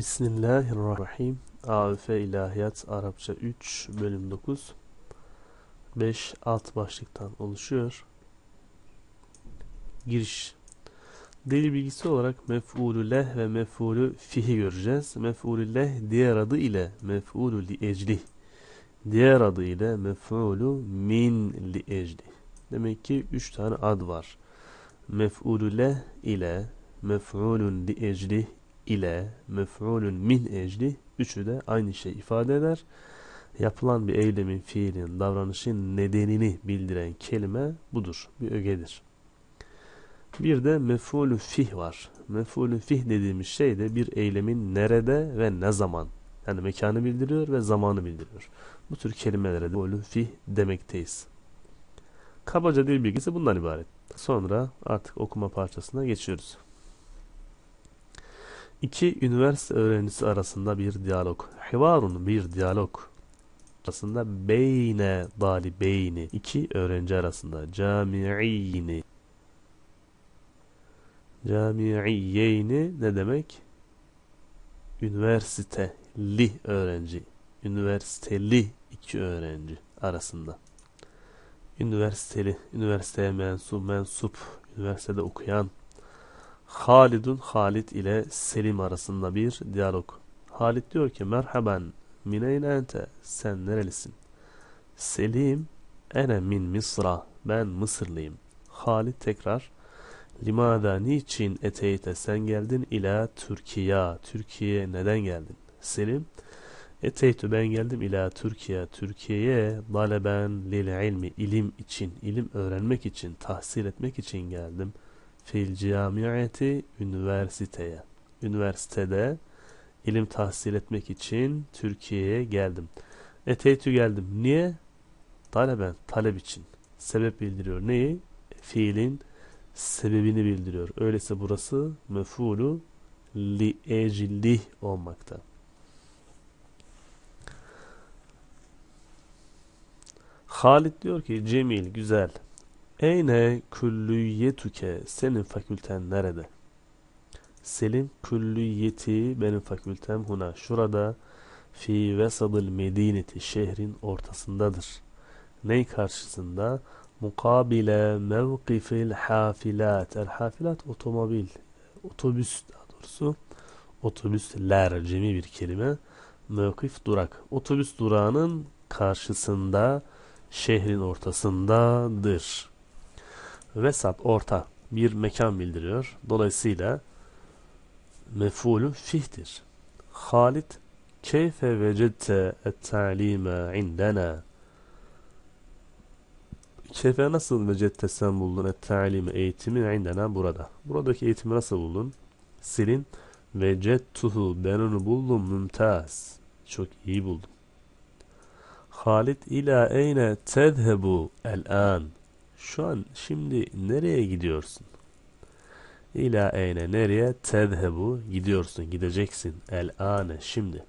Bismillahirrahmanirrahim. AÜF İlahiyat Arapça 3 bölüm 9 5 alt başlıktan oluşuyor. Giriş Dil bilgisi olarak mef'ulü leh ve mef'ulü fihi göreceğiz. Mef'ulü leh diğer adı ile mef'ulü li ecli. Diğer adı ile mef'ulü min li ecli. Demek ki 3 tane ad var. Mef'ulü leh ile mef'ulün li ecli ile mef'ulün min ecli üçü de aynı şey ifade eder. Yapılan bir eylemin, fiilin, davranışın nedenini bildiren kelime budur. Bir ögedir. Bir de mef'ulü fih var. Mef'ulü fih dediğimiz şey de bir eylemin nerede ve ne zaman. Yani mekanı bildiriyor ve zamanı bildiriyor. Bu tür kelimelere de mef'ulü fih demekteyiz. Kabaca dil bilgisi bundan ibaret. Sonra artık okuma parçasına geçiyoruz. İki üniversite öğrencisi arasında bir diyalog. Hivarun bir diyalog. Arasında beyne dali beyni. İki öğrenci arasında cami'ini. Cami'iyeyni ne demek? Üniversiteli öğrenci. Üniversiteli iki öğrenci arasında. Üniversiteli, üniversiteye mensup, mensup, üniversitede okuyan Halidun Halid ile Selim arasında bir diyalog. Halid diyor ki merhaben mineyn ente sen nerelisin? Selim ene min Misra ben Mısırlıyım. Halid tekrar limada niçin eteyte sen geldin ila Türkiye Türkiye neden geldin? Selim eteytü ben geldim ila Türkiye Türkiye'ye daleben lil ilmi ilim için ilim öğrenmek için tahsil etmek için geldim.'' fil camiati üniversiteye. Üniversitede ilim tahsil etmek için Türkiye'ye geldim. Eteytü geldim. Niye? Taleben, talep için. Sebep bildiriyor. Neyi? E, fiilin sebebini bildiriyor. Öyleyse burası mefulu li ecillih olmakta. Halit diyor ki Cemil güzel. Eyne küllüyetüke senin fakülten nerede? Selim küllüyeti benim fakültem huna şurada fi vesadil medineti şehrin ortasındadır. Ney karşısında? Mukabile mevkifil hafilat. El hafilat otomobil, otobüs daha doğrusu. Otobüsler cemi bir kelime. Mevkif durak. Otobüs durağının karşısında şehrin ortasındadır. Vesat orta bir mekan bildiriyor. Dolayısıyla mef'ulü fih'tir. Halid keyfe vecedte et-ta'lime indena Keyfe nasıl vecedte sen buldun et-ta'lime eğitimi indena burada. Buradaki eğitimi nasıl buldun? Silin vecettuhu ben onu buldum mümtaz. Çok iyi buldum. Halid ila eyne tezhebu el-an şu an şimdi nereye gidiyorsun? İla eyne nereye? Tedhebu gidiyorsun, gideceksin. El ane şimdi.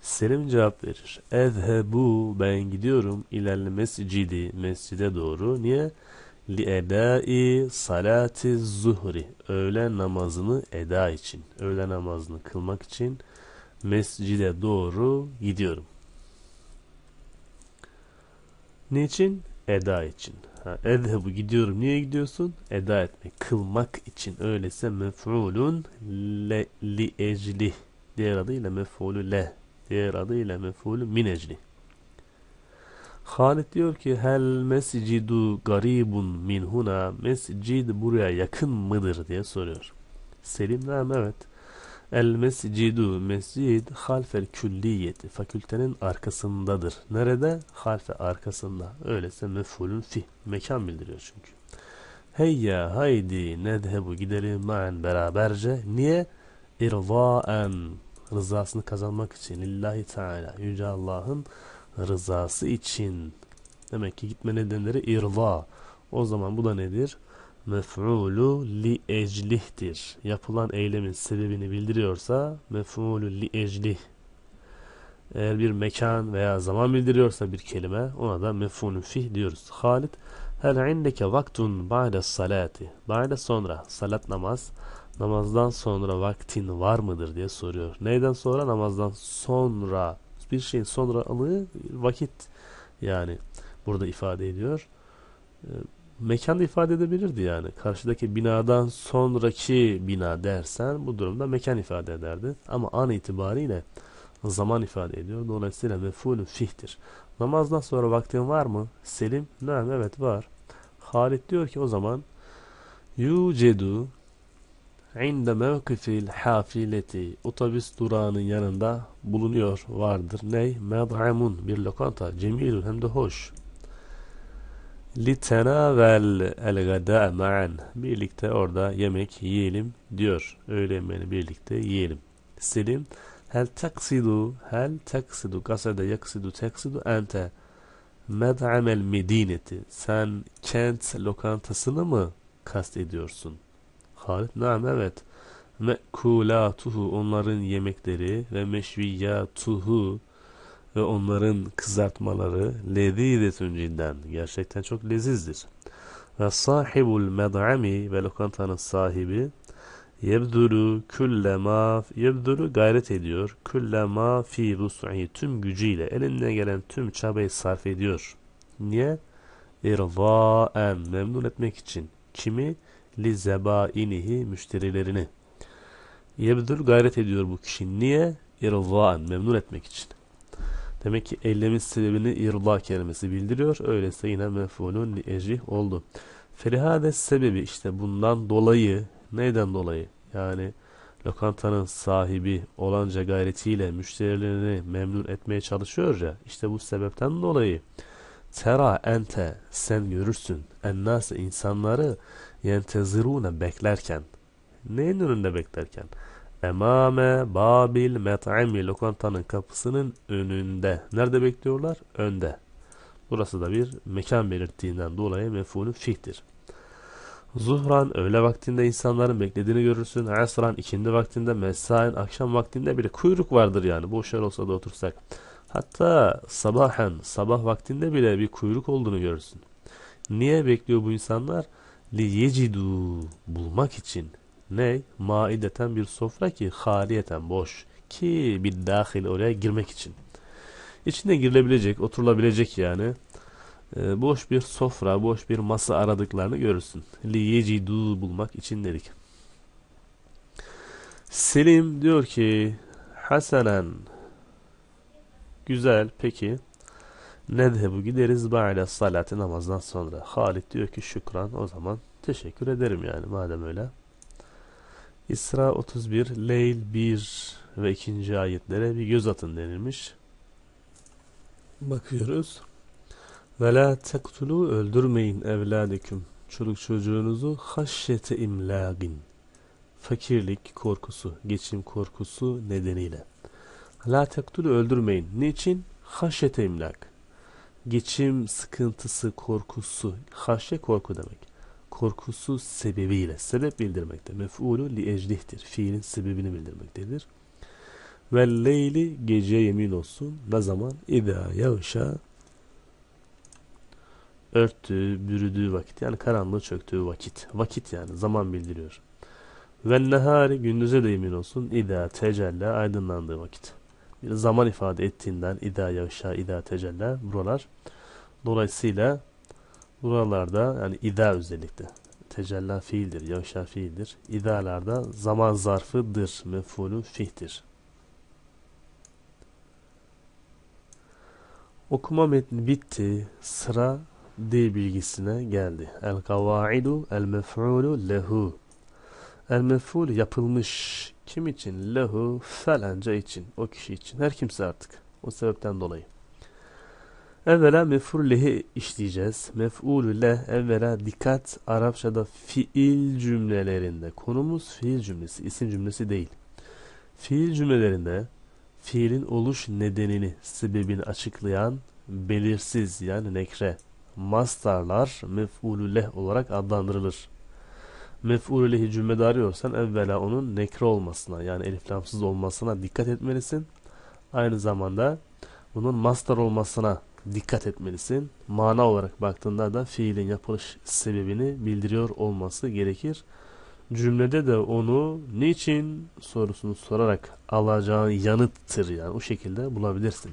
Selim cevap verir. Ezhebu ben gidiyorum ilerle mescidi mescide doğru. Niye? Li edai salati zuhri. Öğlen namazını eda için. Öğlen namazını kılmak için mescide doğru gidiyorum. Niçin? Eda için. Ha, edhebu gidiyorum. Niye gidiyorsun? Eda etmek. Kılmak için. Öyleyse mef'ulun le, li ecli. Diğer adıyla mef'ulü le. Diğer adıyla mef'ulü min ecli. Halid diyor ki hel mescidu garibun min huna mescid buraya yakın mıdır diye soruyor. Selim Nam evet El mescidu mescid halfel külliyeti fakültenin arkasındadır. Nerede? Halfe arkasında. Öyleyse mefulün fi. Mekan bildiriyor çünkü. Heyya haydi nedhebu gidelim ma'en beraberce. Niye? İrzaen rızasını kazanmak için. Lillahi Teala. Yüce Allah'ın rızası için. Demek ki gitme nedenleri irva. O zaman bu da nedir? mef'ulu li eclih'tir. Yapılan eylemin sebebini bildiriyorsa mef'ulu li eclih. Eğer bir mekan veya zaman bildiriyorsa bir kelime ona da mef'ulun fih diyoruz. Halit, Hel indeke vaktun ba'de salati. Ba'de sonra salat namaz. Namazdan sonra vaktin var mıdır diye soruyor. Neyden sonra? Namazdan sonra. Bir şeyin sonralığı vakit yani burada ifade ediyor mekanda ifade edebilirdi yani. Karşıdaki binadan sonraki bina dersen bu durumda mekan ifade ederdi. Ama an itibariyle zaman ifade ediyor. Dolayısıyla mefulü fihtir. Namazdan sonra vaktin var mı? Selim, Naim evet var. Halit diyor ki o zaman yucedu inde mevkifil hafileti otobüs durağının yanında bulunuyor vardır. Ney? Med'amun bir lokanta. Cemilun hem de hoş. لِتَنَاوَلْ الْغَدَاءَ مَعًا Birlikte orada yemek yiyelim diyor. Öğle yemeğini birlikte yiyelim. Selim hel taksidu hel taksidu kasede yaksidu taksidu ente med'amel medineti sen kent lokantasını mı kastediyorsun? Halit naam evet mekulatuhu onların yemekleri ve meşviyatuhu ve onların kızartmaları lezîzetün cinden gerçekten çok lezizdir. Ve sahibul med'ami ve lokantanın sahibi yebdülü küllema yebdülü gayret ediyor. Küllema fi vus'i tüm gücüyle elinden gelen tüm çabayı sarf ediyor. Niye? İrvaen memnun etmek için. Kimi? Li zebainihi müşterilerini. Yebdül gayret ediyor bu kişi. Niye? İrvaen memnun etmek için. Demek ki eylemin sebebini irla kelimesi bildiriyor. Öyleyse yine mefulun li oldu. Ferihade sebebi işte bundan dolayı neyden dolayı? Yani lokantanın sahibi olanca gayretiyle müşterilerini memnun etmeye çalışıyor ya işte bu sebepten dolayı tera ente sen görürsün ennase insanları yentezirune beklerken neyin önünde beklerken Emame babil met'ami lokantanın kapısının önünde. Nerede bekliyorlar? Önde. Burası da bir mekan belirttiğinden dolayı mefulü fihtir. Zuhran öğle vaktinde insanların beklediğini görürsün. Asran ikindi vaktinde, mesain akşam vaktinde bile kuyruk vardır yani. Boş yer olsa da otursak. Hatta sabahen, sabah vaktinde bile bir kuyruk olduğunu görürsün. Niye bekliyor bu insanlar? Li yecidu bulmak için. Ne? Maideten bir sofra ki haliyeten boş. Ki bir dahil oraya girmek için. İçine girilebilecek, oturulabilecek yani. E, boş bir sofra, boş bir masa aradıklarını görürsün. Li yecidu bulmak için dedik. Selim diyor ki Hasanen Güzel peki ne de bu gideriz ba'le salati namazdan sonra. Halit diyor ki şükran o zaman teşekkür ederim yani madem öyle. İsra 31, Leyl 1 ve 2. ayetlere bir göz atın denilmiş. Bakıyoruz. Ve la tektulu öldürmeyin evladiküm. Çocuk çocuğunuzu haşyete imlagin. Fakirlik korkusu, geçim korkusu nedeniyle. La tektulu öldürmeyin. Niçin? Haşyete imlak. Geçim sıkıntısı, korkusu. Haşye korku demek korkusu sebebiyle sebep bildirmekte. Mef'ulu li eclihtir. Fiilin sebebini bildirmektedir. Ve leyli gece yemin olsun. Ne zaman? İda yağışa örttüğü, bürüdüğü vakit. Yani karanlığı çöktüğü vakit. Vakit yani zaman bildiriyor. Ve nehari gündüze de yemin olsun. İda tecelle aydınlandığı vakit. Bir zaman ifade ettiğinden ida yağışa, ida tecelle. buralar. Dolayısıyla Buralarda yani ida özellikle tecella fiildir, yavşa fiildir. İdalarda zaman zarfıdır, mefulü fihtir. Okuma metni bitti. Sıra D bilgisine geldi. El kavaidu el mef'ulu lehu. El mef'ul yapılmış. Kim için? Lehu falanca için. O kişi için. Her kimse artık. O sebepten dolayı. Evvela mef'ulehi işleyeceğiz. leh. evvela dikkat Arapçada fiil cümlelerinde. Konumuz fiil cümlesi, isim cümlesi değil. Fiil cümlelerinde fiilin oluş nedenini, sebebini açıklayan belirsiz yani nekre mastarlar leh olarak adlandırılır. Mef'ululehi cümledari olsan evvela onun nekre olmasına yani eliflamsız olmasına dikkat etmelisin. Aynı zamanda bunun mastar olmasına dikkat etmelisin. Mana olarak baktığında da fiilin yapılış sebebini bildiriyor olması gerekir. Cümlede de onu niçin sorusunu sorarak alacağın yanıttır yani o şekilde bulabilirsin.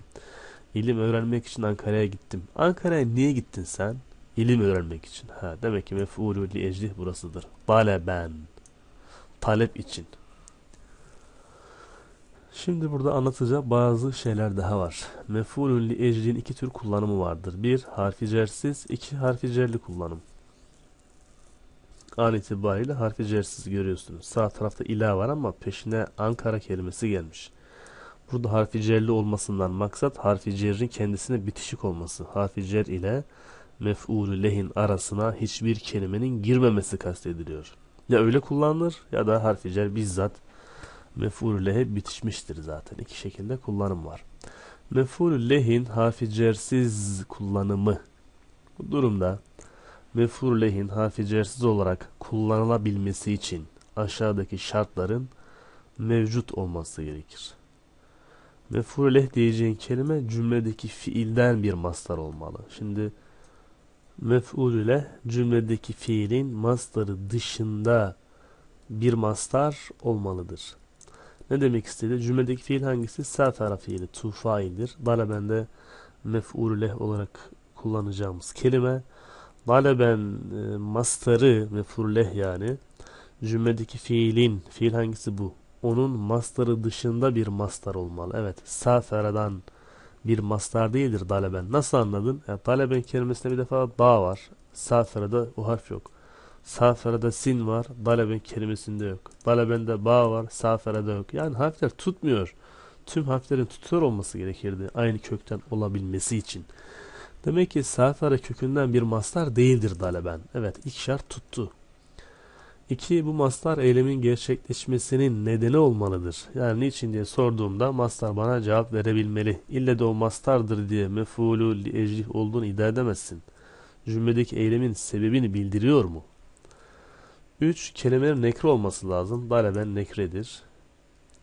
İlim öğrenmek için Ankara'ya gittim. Ankara'ya niye gittin sen? İlim öğrenmek için. Ha, demek ki mef'ulü li eclih burasıdır. ben, Talep için. Şimdi burada anlatacağı bazı şeyler daha var. Mefulün li ecrin iki tür kullanımı vardır. Bir harfi cersiz, iki harfi cerli kullanım. An itibariyle harfi cersiz görüyorsunuz. Sağ tarafta ila var ama peşine Ankara kelimesi gelmiş. Burada harfi cerli olmasından maksat harfi cerrin kendisine bitişik olması. Harfi cer ile mef'ulü lehin arasına hiçbir kelimenin girmemesi kastediliyor. Ya öyle kullanılır ya da harfi cer bizzat mef'ulü lehe bitişmiştir zaten. İki şekilde kullanım var. Mef'ulü lehin harficersiz kullanımı bu durumda mef'ulü lehin harficersiz olarak kullanılabilmesi için aşağıdaki şartların mevcut olması gerekir. Mef'ulü leh diyeceğin kelime cümledeki fiilden bir mastar olmalı. Şimdi mef'ulü leh cümledeki fiilin mastarı dışında bir mastar olmalıdır. Ne demek istedi? Cümledeki fiil hangisi? Sefera fiili. Tu faildir. Daleben de mef'ul olarak kullanacağımız kelime. Daleben e, mastarı mef'ul yani. Cümledeki fiilin, fiil hangisi bu? Onun mastarı dışında bir mastar olmalı. Evet. Sefera'dan bir mastar değildir daleben. Nasıl anladın? Yani e, daleben kelimesinde bir defa ba var. Safera'da o harf yok. Safere'de sin var. Daleben kelimesinde yok. Dalebende ba var. Safere'de yok. Yani harfler tutmuyor. Tüm harflerin tutuyor olması gerekirdi. Aynı kökten olabilmesi için. Demek ki safere kökünden bir mastar değildir daleben. Evet ilk şart tuttu. İki bu mastar eylemin gerçekleşmesinin nedeni olmalıdır. Yani niçin diye sorduğumda mastar bana cevap verebilmeli. İlle de o mastardır diye mefulu li olduğunu iddia edemezsin. Cümledeki eylemin sebebini bildiriyor mu? 3. Kelimenin nekre olması lazım. Dareden nekredir.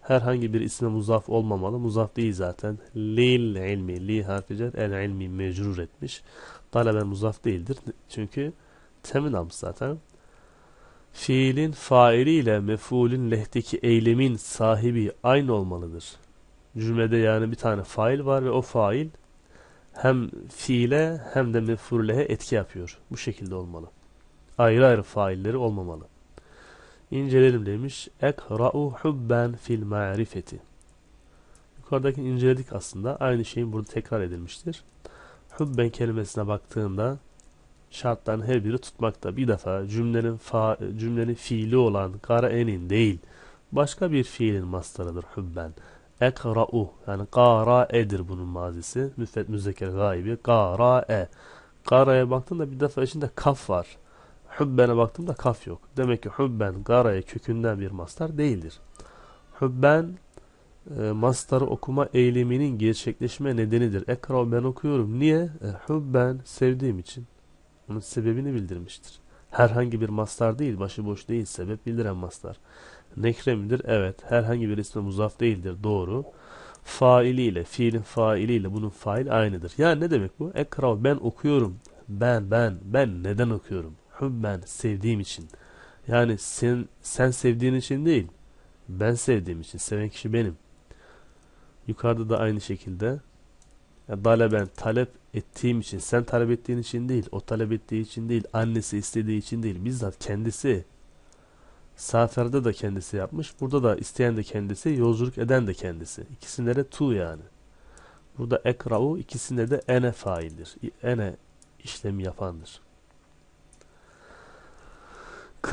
Herhangi bir isme muzaf olmamalı. Muzaf değil zaten. Lil ilmi. Li harfi El ilmi mecrur etmiş. Dareden muzaf değildir. Çünkü temin zaten. Fiilin failiyle mefulün lehteki eylemin sahibi aynı olmalıdır. Cümlede yani bir tane fail var ve o fail hem fiile hem de mef'ulehe etki yapıyor. Bu şekilde olmalı ayrı ayrı failleri olmamalı. İnceleyelim demiş. Ekra'u hubben fil ma'rifeti. Yukarıdaki inceledik aslında. Aynı şeyin burada tekrar edilmiştir. Hubben kelimesine baktığında şartların her biri tutmakta. Bir defa cümlenin fa, cümlenin fiili olan karaenin değil. Başka bir fiilin mastarıdır hubben. Ekra'u yani qara'edir bunun mazisi. Müfret müzekker gaibi qara'e. Kara'ya baktığında bir defa içinde kaf var. Hübben'e baktım da kaf yok. Demek ki hübben garaya kökünden bir mastar değildir. Hübben e, mastarı okuma eyleminin gerçekleşme nedenidir. Ekra ben okuyorum. Niye? E, hübben sevdiğim için. Onun sebebini bildirmiştir. Herhangi bir mastar değil, başıboş değil, sebep bildiren mastar. Nekre midir? Evet. Herhangi bir isme muzaf değildir. Doğru. Failiyle, fiilin failiyle bunun fail aynıdır. Yani ne demek bu? Ekra ben okuyorum. Ben, ben, ben neden okuyorum? hübben sevdiğim için. Yani sen sen sevdiğin için değil. Ben sevdiğim için. Seven kişi benim. Yukarıda da aynı şekilde ya ben talep ettiğim için, sen talep ettiğin için değil, o talep ettiği için değil, annesi istediği için değil, bizzat kendisi. Saferde de kendisi yapmış, burada da isteyen de kendisi, yolculuk eden de kendisi. İkisinde de tu yani. Burada ekra'u ikisinde de ene faildir. Ene işlemi yapandır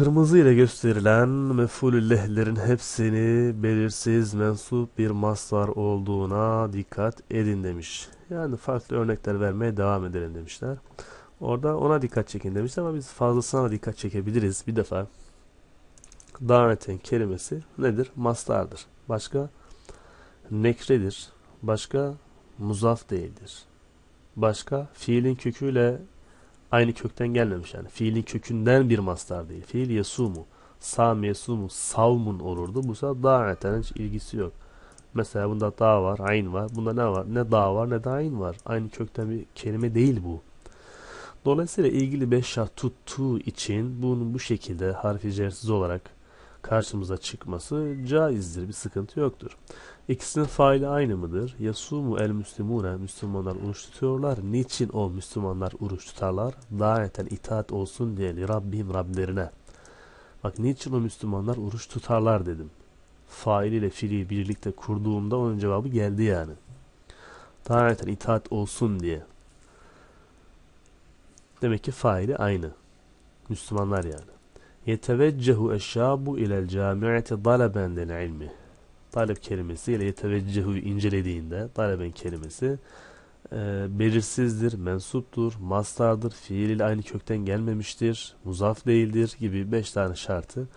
kırmızı ile gösterilen mef'ulü lehlerin hepsini belirsiz mensup bir maslar olduğuna dikkat edin demiş. Yani farklı örnekler vermeye devam edelim demişler. Orada ona dikkat çekin demiş ama biz fazlasına da dikkat çekebiliriz bir defa. Darneten kelimesi nedir? Maslardır. Başka nekredir. Başka muzaf değildir. Başka fiilin köküyle aynı kökten gelmemiş yani. Fiilin kökünden bir mastar değil. Fiil yesumu. Sam yesumu. Savmun olurdu. Bu sefer da'eten hiç ilgisi yok. Mesela bunda da var, ayn var. Bunda ne var? Ne da var ne de ayn var. Aynı kökten bir kelime değil bu. Dolayısıyla ilgili beş şart tuttuğu için bunu bu şekilde harfi cersiz olarak karşımıza çıkması caizdir. Bir sıkıntı yoktur. İkisinin faili aynı mıdır? Yasumu el müslimune Müslümanlar oruç tutuyorlar. Niçin o Müslümanlar oruç tutarlar? Daveten itaat olsun diye Rabbim Rablerine. Bak niçin o Müslümanlar oruç tutarlar dedim. Fail ile fiili birlikte kurduğumda onun cevabı geldi yani. Daveten itaat olsun diye. Demek ki faili aynı. Müslümanlar yani yeteveccehu eşşabu ilel camiati dalaben den ilmi. Talep kelimesi ile yeteveccehu incelediğinde taleben kelimesi e, belirsizdir, mensuptur, mastardır, fiil ile aynı kökten gelmemiştir, muzaf değildir gibi beş tane şartı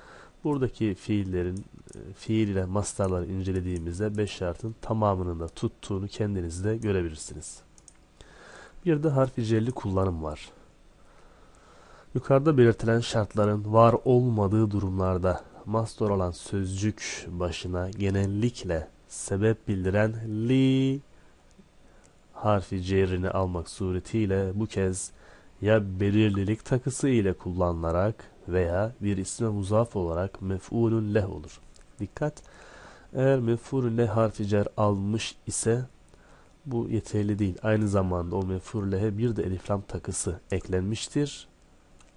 buradaki fiillerin e, fiil ile mastarları incelediğimizde beş şartın tamamının da tuttuğunu kendiniz de görebilirsiniz. Bir de harf celli kullanım var. Yukarıda belirtilen şartların var olmadığı durumlarda mastor olan sözcük başına genellikle sebep bildiren li harfi cerini almak suretiyle bu kez ya belirlilik takısı ile kullanılarak veya bir isme muzaf olarak mef'ulun leh olur. Dikkat! Eğer mef'ulun leh harfi cer almış ise bu yeterli değil. Aynı zamanda o mef'ulun lehe bir de eliflam takısı eklenmiştir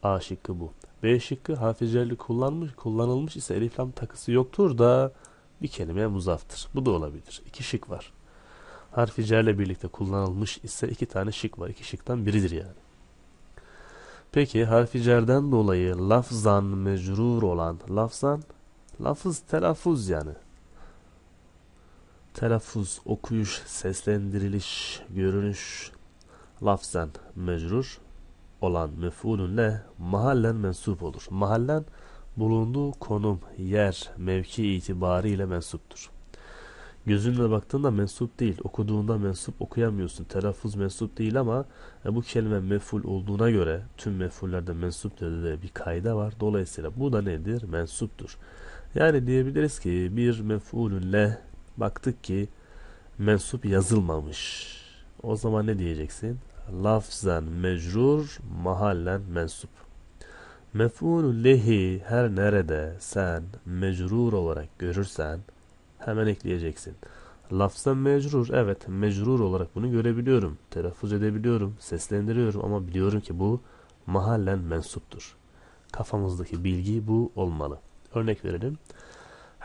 A şıkkı bu. B şıkkı harficerli kullanmış, kullanılmış ise elif takısı yoktur da bir kelime muzaftır. Bu da olabilir. İki şık var. Harficerle birlikte kullanılmış ise iki tane şık var. İki şıktan biridir yani. Peki harficerden dolayı lafzan mecrur olan lafzan lafız telaffuz yani. Telaffuz, okuyuş, seslendiriliş, görünüş lafzan mecrur olan mef'ulün mahallen mensup olur. Mahallen bulunduğu konum, yer, mevki itibariyle mensuptur. Gözünle baktığında mensup değil, okuduğunda mensup okuyamıyorsun. Telaffuz mensup değil ama e, bu kelime mef'ul olduğuna göre tüm mef'ullerde mensup dediği bir kayda var. Dolayısıyla bu da nedir? Mensuptur. Yani diyebiliriz ki bir mef'ulün baktık ki mensup yazılmamış. O zaman ne diyeceksin? Lafzan mecrur, mahallen mensup. Mef'ulü lehi her nerede sen mecrur olarak görürsen hemen ekleyeceksin. Lafzan mecrur evet mecrur olarak bunu görebiliyorum. Telaffuz edebiliyorum, seslendiriyorum ama biliyorum ki bu mahallen mensuptur. Kafamızdaki bilgi bu olmalı. Örnek verelim.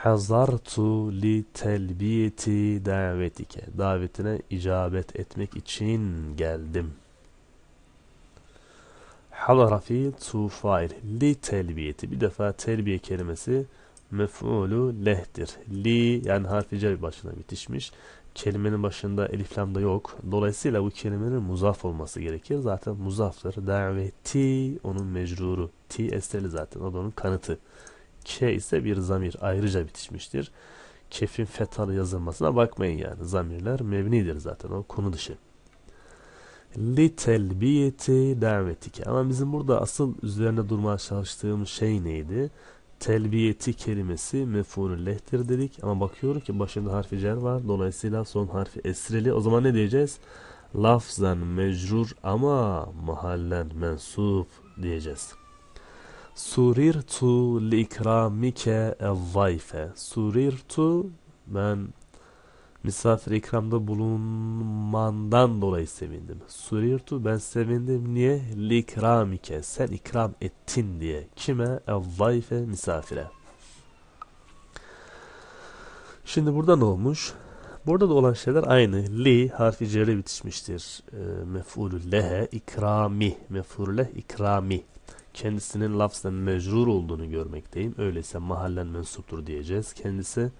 Hazartu li telbiyeti davetike. Davetine icabet etmek için geldim. Halrafi tu tufail. Li telbiyeti. Bir defa telbiye kelimesi mef'ulu lehtir. Li yani harfi cer başına bitişmiş. Kelimenin başında eliflamda yok. Dolayısıyla bu kelimenin muzaf olması gerekir. Zaten muzaftır. Daveti onun mecruru. Ti esteli zaten. O da onun kanıtı. K ise bir zamir ayrıca bitişmiştir. Kef'in fethalı yazılmasına bakmayın yani. Zamirler mevnidir zaten o konu dışı. Litelbiyeti telbiyeti davetike. Ama bizim burada asıl üzerine durmaya çalıştığımız şey neydi? Telbiyeti kelimesi mefulü lehtir dedik. Ama bakıyorum ki başında harfi cer var. Dolayısıyla son harfi esreli. O zaman ne diyeceğiz? Lafzan mecrur ama mahallen mensup diyeceğiz. Surirtu li ikramike el-zayfe. Surirtu ben misafir ikramda bulunmandan dolayı sevindim. Surirtu ben sevindim. Niye? Li ikramike. Sen ikram ettin diye. Kime? El-zayfe misafire. Şimdi burada ne olmuş? Burada da olan şeyler aynı. Li harfi cerre bitişmiştir. E, mef'ulü lehe ikrami. Mef'ulü leh ikrami kendisinin lafzen mecrur olduğunu görmekteyim. Öyleyse mahallen mensuptur diyeceğiz. Kendisi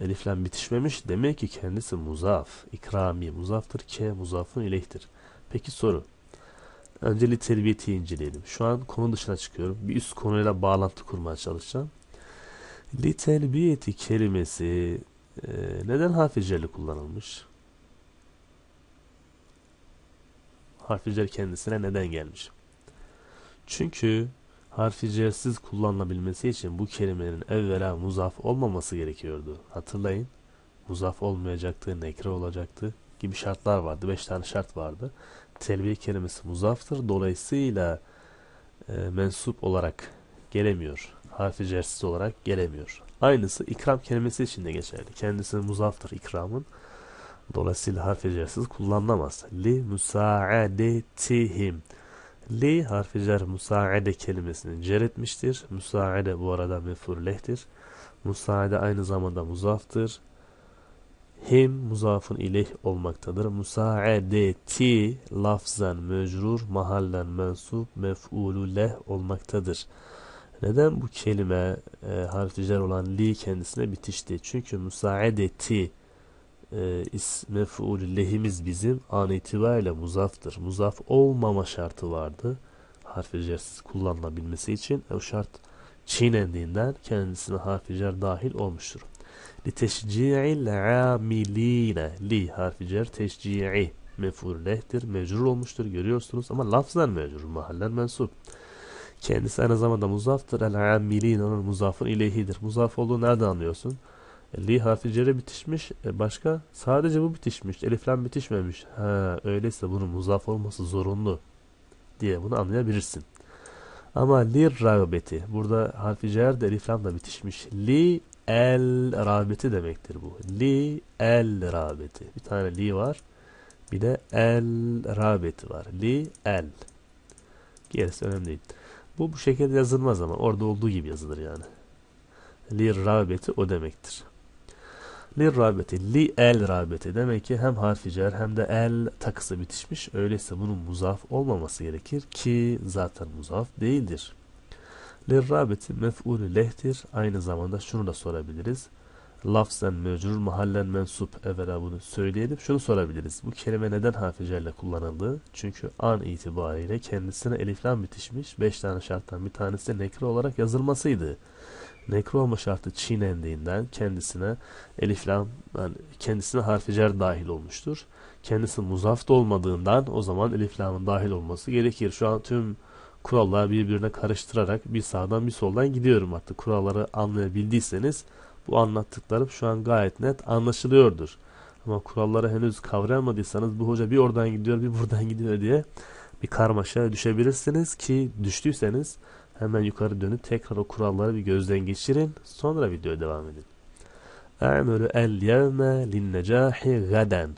Elif'le bitişmemiş. Demek ki kendisi muzaf. İkrami muzaftır. K muzafın ileyhtir. Peki soru. Önce terbiyeti inceleyelim. Şu an konu dışına çıkıyorum. Bir üst konuyla bağlantı kurmaya çalışacağım. Litelbiyeti kelimesi e, neden harfi kullanılmış? Harfi kendisine neden gelmiş? Çünkü harfi cersiz kullanılabilmesi için bu kelimenin evvela muzaf olmaması gerekiyordu. Hatırlayın muzaf olmayacaktı, nekre olacaktı gibi şartlar vardı. Beş tane şart vardı. Telbiye kelimesi muzaftır. Dolayısıyla e, mensup olarak gelemiyor. Harfi cersiz olarak gelemiyor. Aynısı ikram kelimesi için de geçerli. Kendisi muzaftır ikramın. Dolayısıyla harfi cersiz kullanılamaz. Li müsaadetihim. Li harfi cer musaade kelimesini cer etmiştir. Musaade bu arada mefurlehtir. Musaade aynı zamanda muzaftır. Him muzafın ileh olmaktadır. Musaadeti lafzan mecrur, mahallen mensup, mef'ulu leh olmaktadır. Neden bu kelime e, harfi cer olan li kendisine bitişti? Çünkü musaadeti e, is fuul lehimiz bizim an itibariyle muzaftır. Muzaf olmama şartı vardı. Harf icersiz kullanılabilmesi için e, o şart çiğnendiğinden kendisine harf icer dahil olmuştur. Li teşci'il amiline li harf icer teşci'i mef'ul lehtir. Mecrur olmuştur görüyorsunuz ama lafzen mecrur. Mahaller mensup. Kendisi aynı zamanda muzaftır. El amiline onun muzafın ilehidir Muzaf olduğu nerede anlıyorsun? Li harfi cere bitişmiş. E başka? Sadece bu bitişmiş. Elif bitişmemiş. Ha, öyleyse bunun muzaf olması zorunlu diye bunu anlayabilirsin. Ama li rağbeti. Burada harfi cer de elif de bitişmiş. Li el rağbeti demektir bu. Li el rağbeti. Bir tane li var. Bir de el rağbeti var. Li el. Gerisi önemli değil. Bu bu şekilde yazılmaz ama orada olduğu gibi yazılır yani. Li rağbeti o demektir. Li rabeti. Li el rabeti. Demek ki hem harfi cer hem de el takısı bitişmiş. Öyleyse bunun muzaf olmaması gerekir ki zaten muzaf değildir. Li rabeti mef'ulü lehtir. Aynı zamanda şunu da sorabiliriz. Lafzen mecrur mahallen mensup. Evvela bunu söyleyelim. Şunu sorabiliriz. Bu kelime neden harfi cerle kullanıldı? Çünkü an itibariyle kendisine eliflam bitişmiş. Beş tane şarttan bir tanesi de nekre olarak yazılmasıydı nekroma şartı çiğnendiğinden kendisine eliflam yani kendisine harficer dahil olmuştur. Kendisi muzaf da olmadığından o zaman eliflamın dahil olması gerekir. Şu an tüm kuralları birbirine karıştırarak bir sağdan bir soldan gidiyorum artık. Kuralları anlayabildiyseniz bu anlattıklarım şu an gayet net anlaşılıyordur. Ama kuralları henüz kavrayamadıysanız bu hoca bir oradan gidiyor bir buradan gidiyor diye bir karmaşa düşebilirsiniz ki düştüyseniz Hemen yukarı dönüp tekrar o kuralları bir gözden geçirin. Sonra videoya devam edin. A'melu el yevme linnecahi gaden.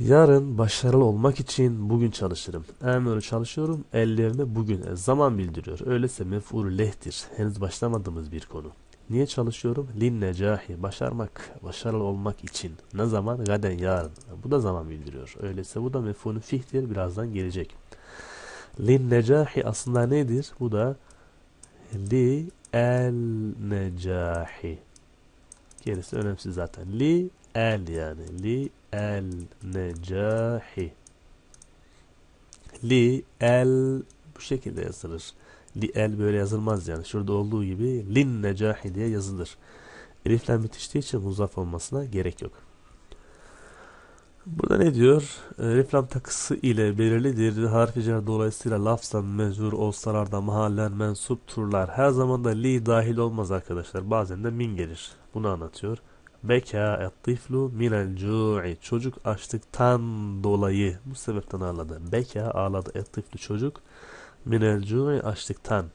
Yarın başarılı olmak için bugün çalışırım. A'melu çalışıyorum. El bugün. zaman bildiriyor. Öyleyse mefur lehtir. Henüz başlamadığımız bir konu. Niye çalışıyorum? Linnecahi. Başarmak. Başarılı olmak için. Ne zaman? Gaden yarın. Bu da zaman bildiriyor. Öyleyse bu da mefunu fihtir. Birazdan gelecek. Lin necahi aslında nedir? Bu da li el necahi. Gerisi önemsiz zaten. Li el yani. Li el necahi. Li el bu şekilde yazılır. Li el böyle yazılmaz yani. Şurada olduğu gibi lin necahi diye yazılır. Elifle bitiştiği için muzaf olmasına gerek yok. Burada ne diyor? Elif ee, lam takısı ile belirlidir. Harfi cer dolayısıyla lafzan mezur olsalar mahallen mensup turlar Her zaman da li dahil olmaz arkadaşlar. Bazen de min gelir. Bunu anlatıyor. Beka ettiflu minel cu'i. Çocuk açlıktan dolayı. Bu sebepten ağladı. Beka ağladı ettiflu çocuk. Minel cu'i açlıktan.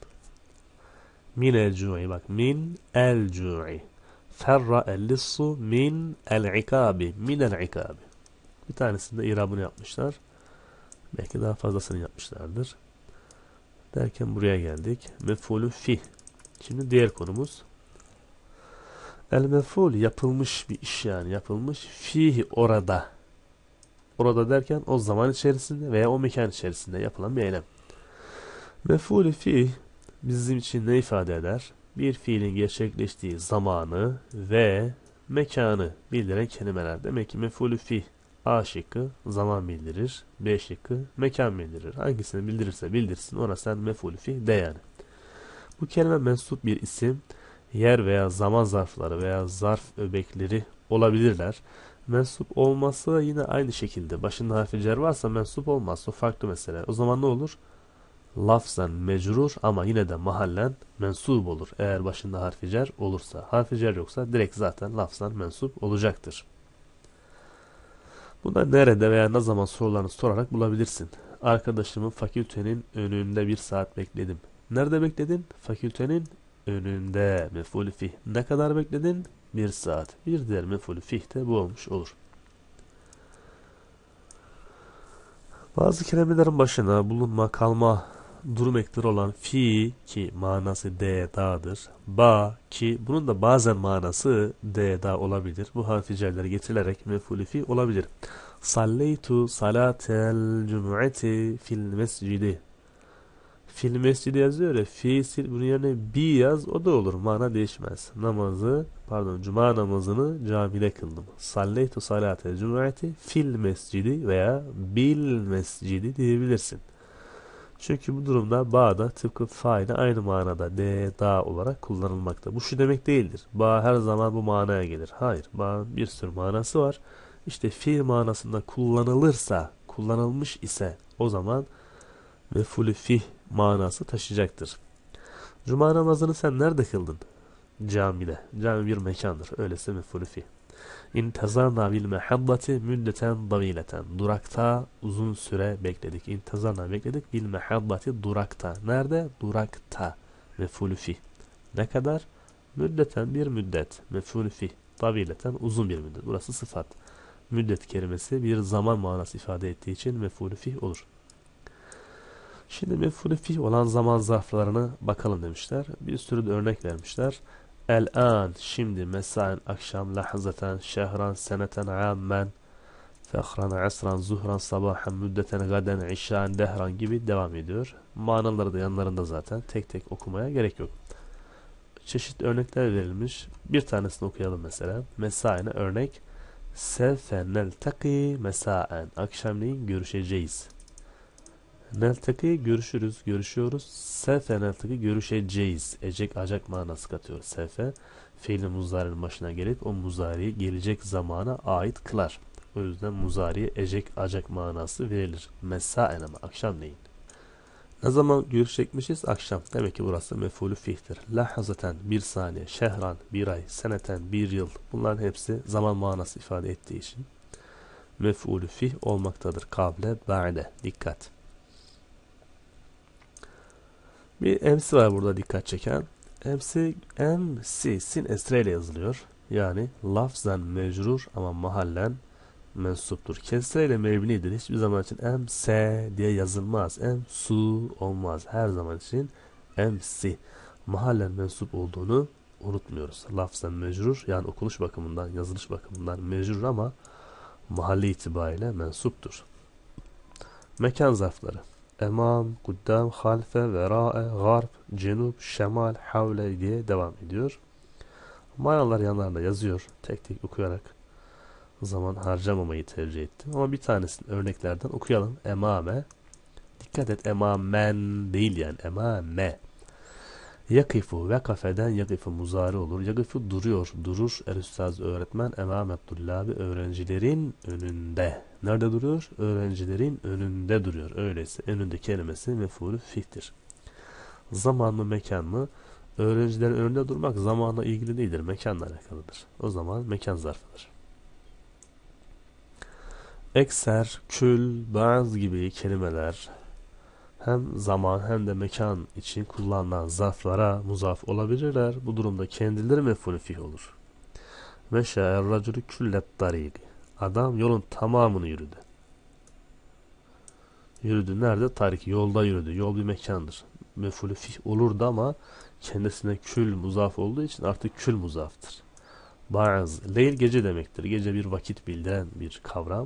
Minel cu'i bak. Min el cu'i. Ferra ellissu min el ikabi. Min el ikabi. Bir tanesinde irabını yapmışlar. Belki daha fazlasını yapmışlardır. Derken buraya geldik. Mefulü fi. Şimdi diğer konumuz. El meful yapılmış bir iş yani yapılmış. Fihi orada. Orada derken o zaman içerisinde veya o mekan içerisinde yapılan bir eylem. Mefulü fi bizim için ne ifade eder? Bir fiilin gerçekleştiği zamanı ve mekanı bildiren kelimeler. Demek ki mefulü fi A şıkkı zaman bildirir. B şıkkı mekan bildirir. Hangisini bildirirse bildirsin ona sen mef'ul fi de yani. Bu kelime mensup bir isim yer veya zaman zarfları veya zarf öbekleri olabilirler. Mensup olması yine aynı şekilde. Başında harfi cer varsa mensup olmaz. O farklı mesele. O zaman ne olur? Lafzen mecrur ama yine de mahallen mensup olur. Eğer başında harfi cer olursa. Harfi cer yoksa direkt zaten lafzen mensup olacaktır. Buna nerede veya ne zaman sorularını sorarak bulabilirsin. Arkadaşımın fakültenin önünde bir saat bekledim. Nerede bekledin? Fakültenin önünde mefulü fih. Ne kadar bekledin? Bir saat. Bir diğer mefulü fih de bu olmuş olur. Bazı kelimelerin başına bulunma, kalma durum ekleri olan fi ki manası dda'dır. Ba ki bunun da bazen manası dda olabilir. Bu harfi cellere getirilerek mef'ulü fi olabilir. Salleytu salatel cum'ati fil mescidi. Fil mescidi yazıyor ya. Fi sil bunun yerine bi yaz o da olur. Mana değişmez. Namazı pardon cuma namazını camide kıldım. Salleytu salatel cum'ati fil mescidi veya bil mescidi diyebilirsin. Çünkü bu durumda ba da tıpkı faile aynı manada de, da olarak kullanılmakta. Bu şu demek değildir. Ba her zaman bu manaya gelir. Hayır. Ba bir sürü manası var. İşte fiil manasında kullanılırsa, kullanılmış ise o zaman mefulü fih manası taşıyacaktır. Cuma namazını sen nerede kıldın? Camide. Cami bir mekandır. Öyleyse mefulü fih. İntazarna bil mehabbati müddeten davileten. Durakta uzun süre bekledik. İntazarna bekledik. Bil mehabbati durakta. Nerede? Durakta. Mefulfi. Ne kadar? Müddeten bir müddet. Mefulfi. Davileten uzun bir müddet. Burası sıfat. Müddet kelimesi bir zaman manası ifade ettiği için mefulfi olur. Şimdi mefulfi olan zaman zarflarını bakalım demişler. Bir sürü de örnek vermişler. El an şimdi mesain akşam lahzaten şehran seneten ammen fehran asran zuhran sabahan müddeten gaden işan dehran gibi devam ediyor. Manaları da yanlarında zaten tek tek okumaya gerek yok. Çeşitli örnekler verilmiş. Bir tanesini okuyalım mesela. Mesaine örnek. Sefenel taki mesaen. Akşamleyin görüşeceğiz. Neltaki görüşürüz, görüşüyoruz. Sefe neltaki görüşeceğiz. Ecek acak manası katıyor sefe. Fiili muzarinin başına gelip o muzariyi gelecek zamana ait kılar. O yüzden muzariye ecek acak manası verilir. Mesaen Akşam neyin? Ne zaman görüşecekmişiz? Akşam. Demek ki burası mefulü fihtir. Lahazaten bir saniye, şehran bir ay, seneten bir yıl. Bunların hepsi zaman manası ifade ettiği için mefulü fih olmaktadır. Kable, ba'de. Dikkat. Bir MC var burada dikkat çeken. MC, MC sin esre ile yazılıyor. Yani lafzen mecrur ama mahallen mensuptur. Kesre ile mebnidir. Hiçbir zaman için MC diye yazılmaz. Emsu olmaz. Her zaman için MC. Mahallen mensup olduğunu unutmuyoruz. Lafzen mecrur yani okunuş bakımından, yazılış bakımından mecrur ama mahalli itibariyle mensuptur. Mekan zarfları emam, kuddam, halfe, verae, garp, cenup, şemal, havle diye devam ediyor. Manalar yanlarında yazıyor. Tek tek okuyarak zaman harcamamayı tercih ettim. Ama bir tanesini örneklerden okuyalım. Emame. Dikkat et emamen değil yani. Emame. Yakifu ve kafeden yakifu muzari olur. Yakifu duruyor. Durur. Erüstaz öğretmen emamet tullabi öğrencilerin önünde Nerede duruyor? Öğrencilerin önünde duruyor. Öyleyse önünde kelimesi mefulü fihtir. Zamanlı mekanlı Öğrencilerin önünde durmak zamanla ilgili değildir. Mekanla alakalıdır. O zaman mekan zarfıdır. Ekser, kül, bazı gibi kelimeler hem zaman hem de mekan için kullanılan zarflara muzaf olabilirler. Bu durumda kendileri mefulü fih olur. Meşe er racülü küllet darigi Adam yolun tamamını yürüdü. Yürüdü nerede? Tarik yolda yürüdü. Yol bir mekandır. Mefulü fih olurdu ama kendisine kül muzaf olduğu için artık kül muzaftır. Bazı. Leyl gece demektir. Gece bir vakit bildiren bir kavram.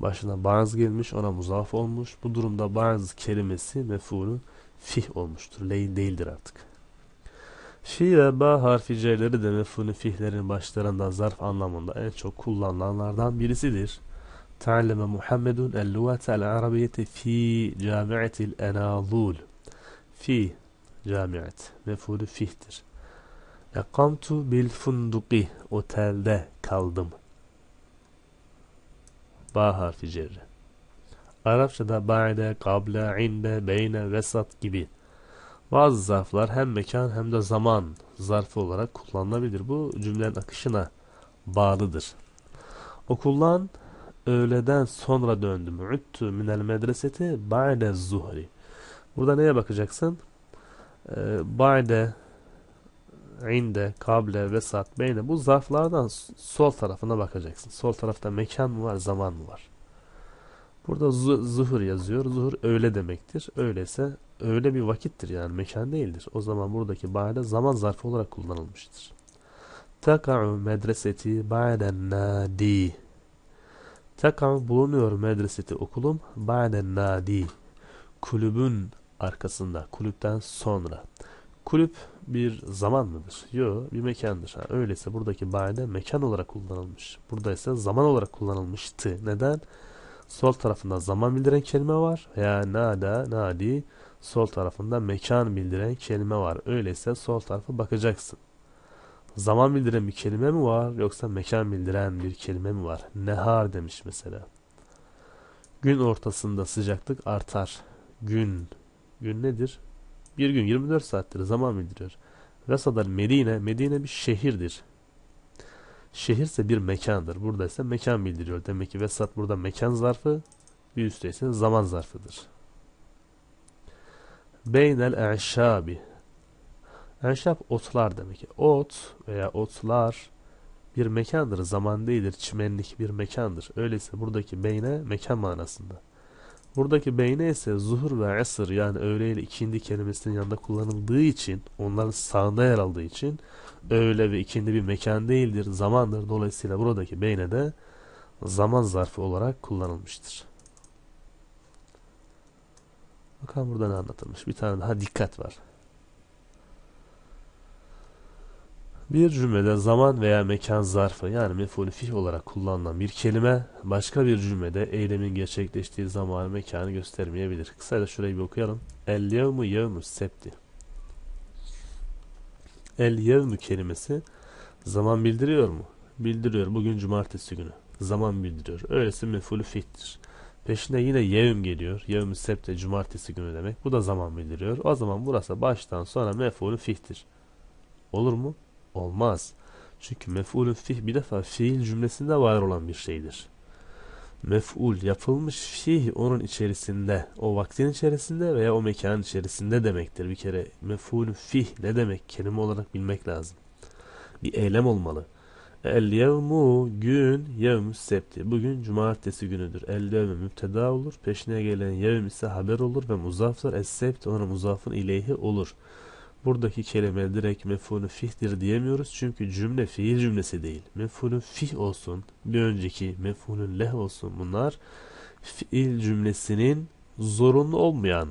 Başına bazı gelmiş ona muzaf olmuş. Bu durumda bazı kelimesi mefulü fih olmuştur. Leyl değildir artık. Fi ve ba harfi c'leri de mef'ulün fihlerin başlarında zarf anlamında en çok kullanılanlardan birisidir. Ta'alleme Muhammedun el-lugate el-arabiyyete fi camiatil enazul. Fi camiat mef'ulü fihtir. Ekamtu bil funduki otelde kaldım. Ba harfi cerri. Arapçada ba'de, kable, inde, beyne, vesat gibi bazı zarflar hem mekan hem de zaman zarfı olarak kullanılabilir. Bu cümlenin akışına bağlıdır. Okuldan öğleden sonra döndüm. Üttü minel medreseti ba'de zuhri. Burada neye bakacaksın? Ee, ba'de, inde, kable, vesat, beyne bu zarflardan sol tarafına bakacaksın. Sol tarafta mekan mı var, zaman mı var? Burada zuhur yazıyor. Zuhur öyle demektir. Öyleyse öyle bir vakittir yani mekan değildir. O zaman buradaki ba'de zaman zarfı olarak kullanılmıştır. Teka'u medreseti ba'den nadi. Teka'u bulunuyor medreseti okulum ba'den nadi. Kulübün arkasında, kulüpten sonra. Kulüp bir zaman mıdır? Yok bir mekandır. Ha, öyleyse buradaki ba'de mekan olarak kullanılmış. Burada ise zaman olarak kullanılmıştı. Neden? Sol tarafında zaman bildiren kelime var. Ya nada, nadi. Sol tarafında mekan bildiren kelime var. Öyleyse sol tarafa bakacaksın. Zaman bildiren bir kelime mi var yoksa mekan bildiren bir kelime mi var? Nehar demiş mesela. Gün ortasında sıcaklık artar. Gün. Gün nedir? Bir gün 24 saattir zaman bildiriyor. Rasa'dan Medine, Medine bir şehirdir. Şehirse bir mekandır. Burada ise mekan bildiriyor. Demek ki vesat burada mekan zarfı, bir üstte ise zaman zarfıdır. Beynel eşabi. Enşap otlar demek ki. Ot veya otlar bir mekandır. Zaman değildir. Çimenlik bir mekandır. Öyleyse buradaki beyne mekan manasında. Buradaki beyne ise zuhur ve esir yani öğle ile ikindi kelimesinin yanında kullanıldığı için onların sağında yer aldığı için Öyle ve ikindi bir mekan değildir, zamandır. Dolayısıyla buradaki beyne de zaman zarfı olarak kullanılmıştır. Bakalım burada ne anlatılmış. Bir tane daha dikkat var. Bir cümlede zaman veya mekan zarfı yani mef'ulü fih olarak kullanılan bir kelime başka bir cümlede eylemin gerçekleştiği zaman mekanı göstermeyebilir. Kısaca şurayı bir okuyalım. El yevmu yevmu septi. El yevmü kelimesi zaman bildiriyor mu? Bildiriyor. Bugün cumartesi günü. Zaman bildiriyor. Öylesi mefulü fittir. Peşinde yine yevm geliyor. Yevmü septe cumartesi günü demek. Bu da zaman bildiriyor. O zaman burası baştan sonra mefulü fihtir. Olur mu? Olmaz. Çünkü mefulün fih bir defa fiil cümlesinde var olan bir şeydir mef'ul yapılmış şey onun içerisinde o vaktin içerisinde veya o mekan içerisinde demektir. Bir kere mef'ul fih ne demek kelime olarak bilmek lazım. Bir eylem olmalı. El yevmu gün yevmü septi. Bugün cumartesi günüdür. El yevmü müpteda olur. Peşine gelen yevm ise haber olur ve muzaftır. Es sept ona muzafın ileyhi olur buradaki kelime direkt mefunu fih'tir diyemiyoruz. Çünkü cümle fiil cümlesi değil. Mef'ulü fih olsun, bir önceki mef'ulü leh olsun bunlar fiil cümlesinin zorunlu olmayan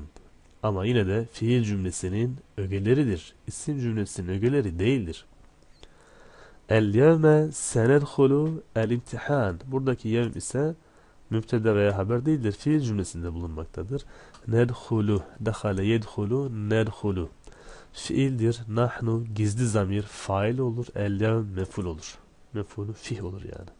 ama yine de fiil cümlesinin ögeleridir. İsim cümlesinin ögeleri değildir. El yevme senedhulu el imtihan. Buradaki yevm ise müptede veya haber değildir. Fiil cümlesinde bulunmaktadır. Nedhulu, dehale yedhulu, nedhulu fiildir. Nahnu gizli zamir fail olur. El meful olur. Mefulu fih olur yani.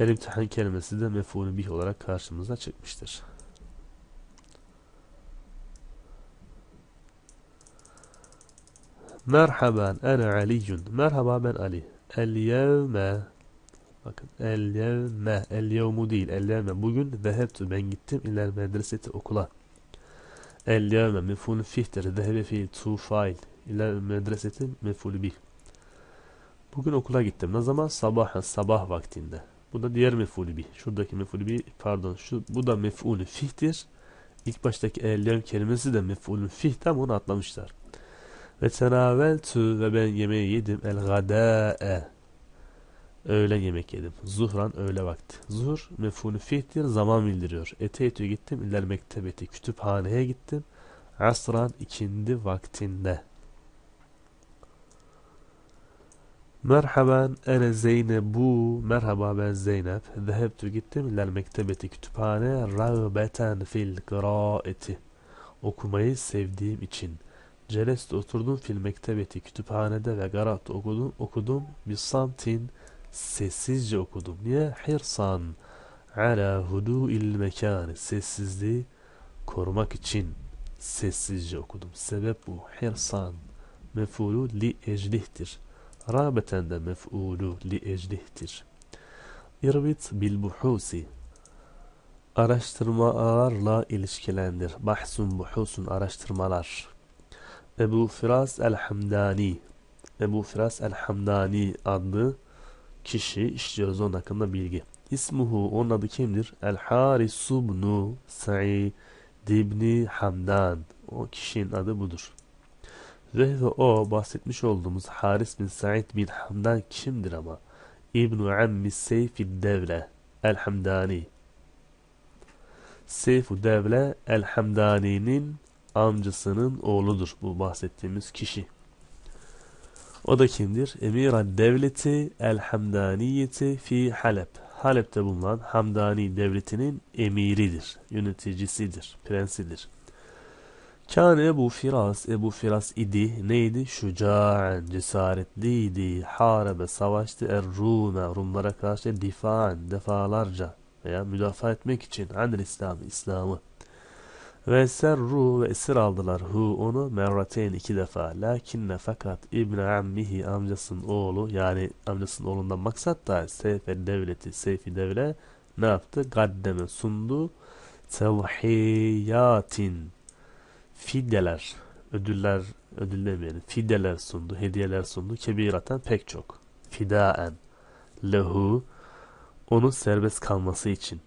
El imtihan kelimesi de mefulü bih olarak karşımıza çıkmıştır. Merhaba ben Ali. Merhaba ben Ali. El yevme Bakın el yevme, el yevmu değil, el yevme. Bugün zehebtü, ben gittim iler medreseti okula. El yevme mefulün fihtir, zehebe fiil, tu fail. İler medreseti mefulü bih. Bugün okula gittim. Ne zaman? Sabah, sabah vaktinde. Bu da diğer mefulü bih. Şuradaki mefulü bih, pardon, şu, bu da mefulü fihtir. İlk baştaki el yevm kelimesi de mefulün fih tam onu atlamışlar. Ve tenaveltü ve ben yemeği yedim el gada'e öğle yemek yedim. Zuhran öğle vakti. Zuhur mefunu fihtir zaman bildiriyor. Ete etü gittim iler mektebeti kütüphaneye gittim. Asran ikindi vaktinde. Merhaban ene Zeynebu. Merhaba ben Zeynep. Zehebtü gittim iler mektebeti kütüphane. Rağbeten fil kıraeti. Okumayı sevdiğim için. Celeste oturdum fil mektebeti kütüphanede ve garat okudum. Okudum. Bisamtin. samtin sessizce okudum. Niye? Hirsan ala il mekanı. Sessizliği korumak için sessizce okudum. Sebep bu. Hirsan mefulu li eclihtir. Rabeten de mefulu li eclihtir. İrbit bil buhusi araştırmalarla ilişkilendir. Bahsun buhusun araştırmalar. Ebu Firas el-Hamdani Ebu Firas el-Hamdani adlı kişi işliyoruz onun hakkında bilgi. İsmuhu onun adı kimdir? El Haris subnu Sa'id ibn Hamdan. O kişinin adı budur. Ve o bahsetmiş olduğumuz Haris bin Sa'id bin Hamdan kimdir ama? İbn-i Ammi Seyfi Devre El Hamdani. Seyfu Devle El Hamdani'nin amcasının oğludur bu bahsettiğimiz kişi. O da kimdir? Emiran devleti el hamdaniyeti fi Halep. Halep'te bulunan Hamdani devletinin emiridir, yöneticisidir, prensidir. Kâne Ebu Firas, Ebu Firas idi, neydi? Şuca'en, cesaretliydi, harebe, savaştı, er-Rume, Rumlara karşı difa'en, defalarca veya müdafaa etmek için, anil İslam'ı, İslam'ı. Ve serru ve esir aldılar hu onu merrateyn iki defa. Lakinne fakat İbn Ammihi amcasının oğlu yani amcasının oğlundan maksat da Seyfe devleti Seyfi devle ne yaptı? Gaddeme sundu. Tevhiyatin fideler ödüller ödül demeyelim fideler sundu hediyeler sundu kebiraten pek çok fidaen lehu onun serbest kalması için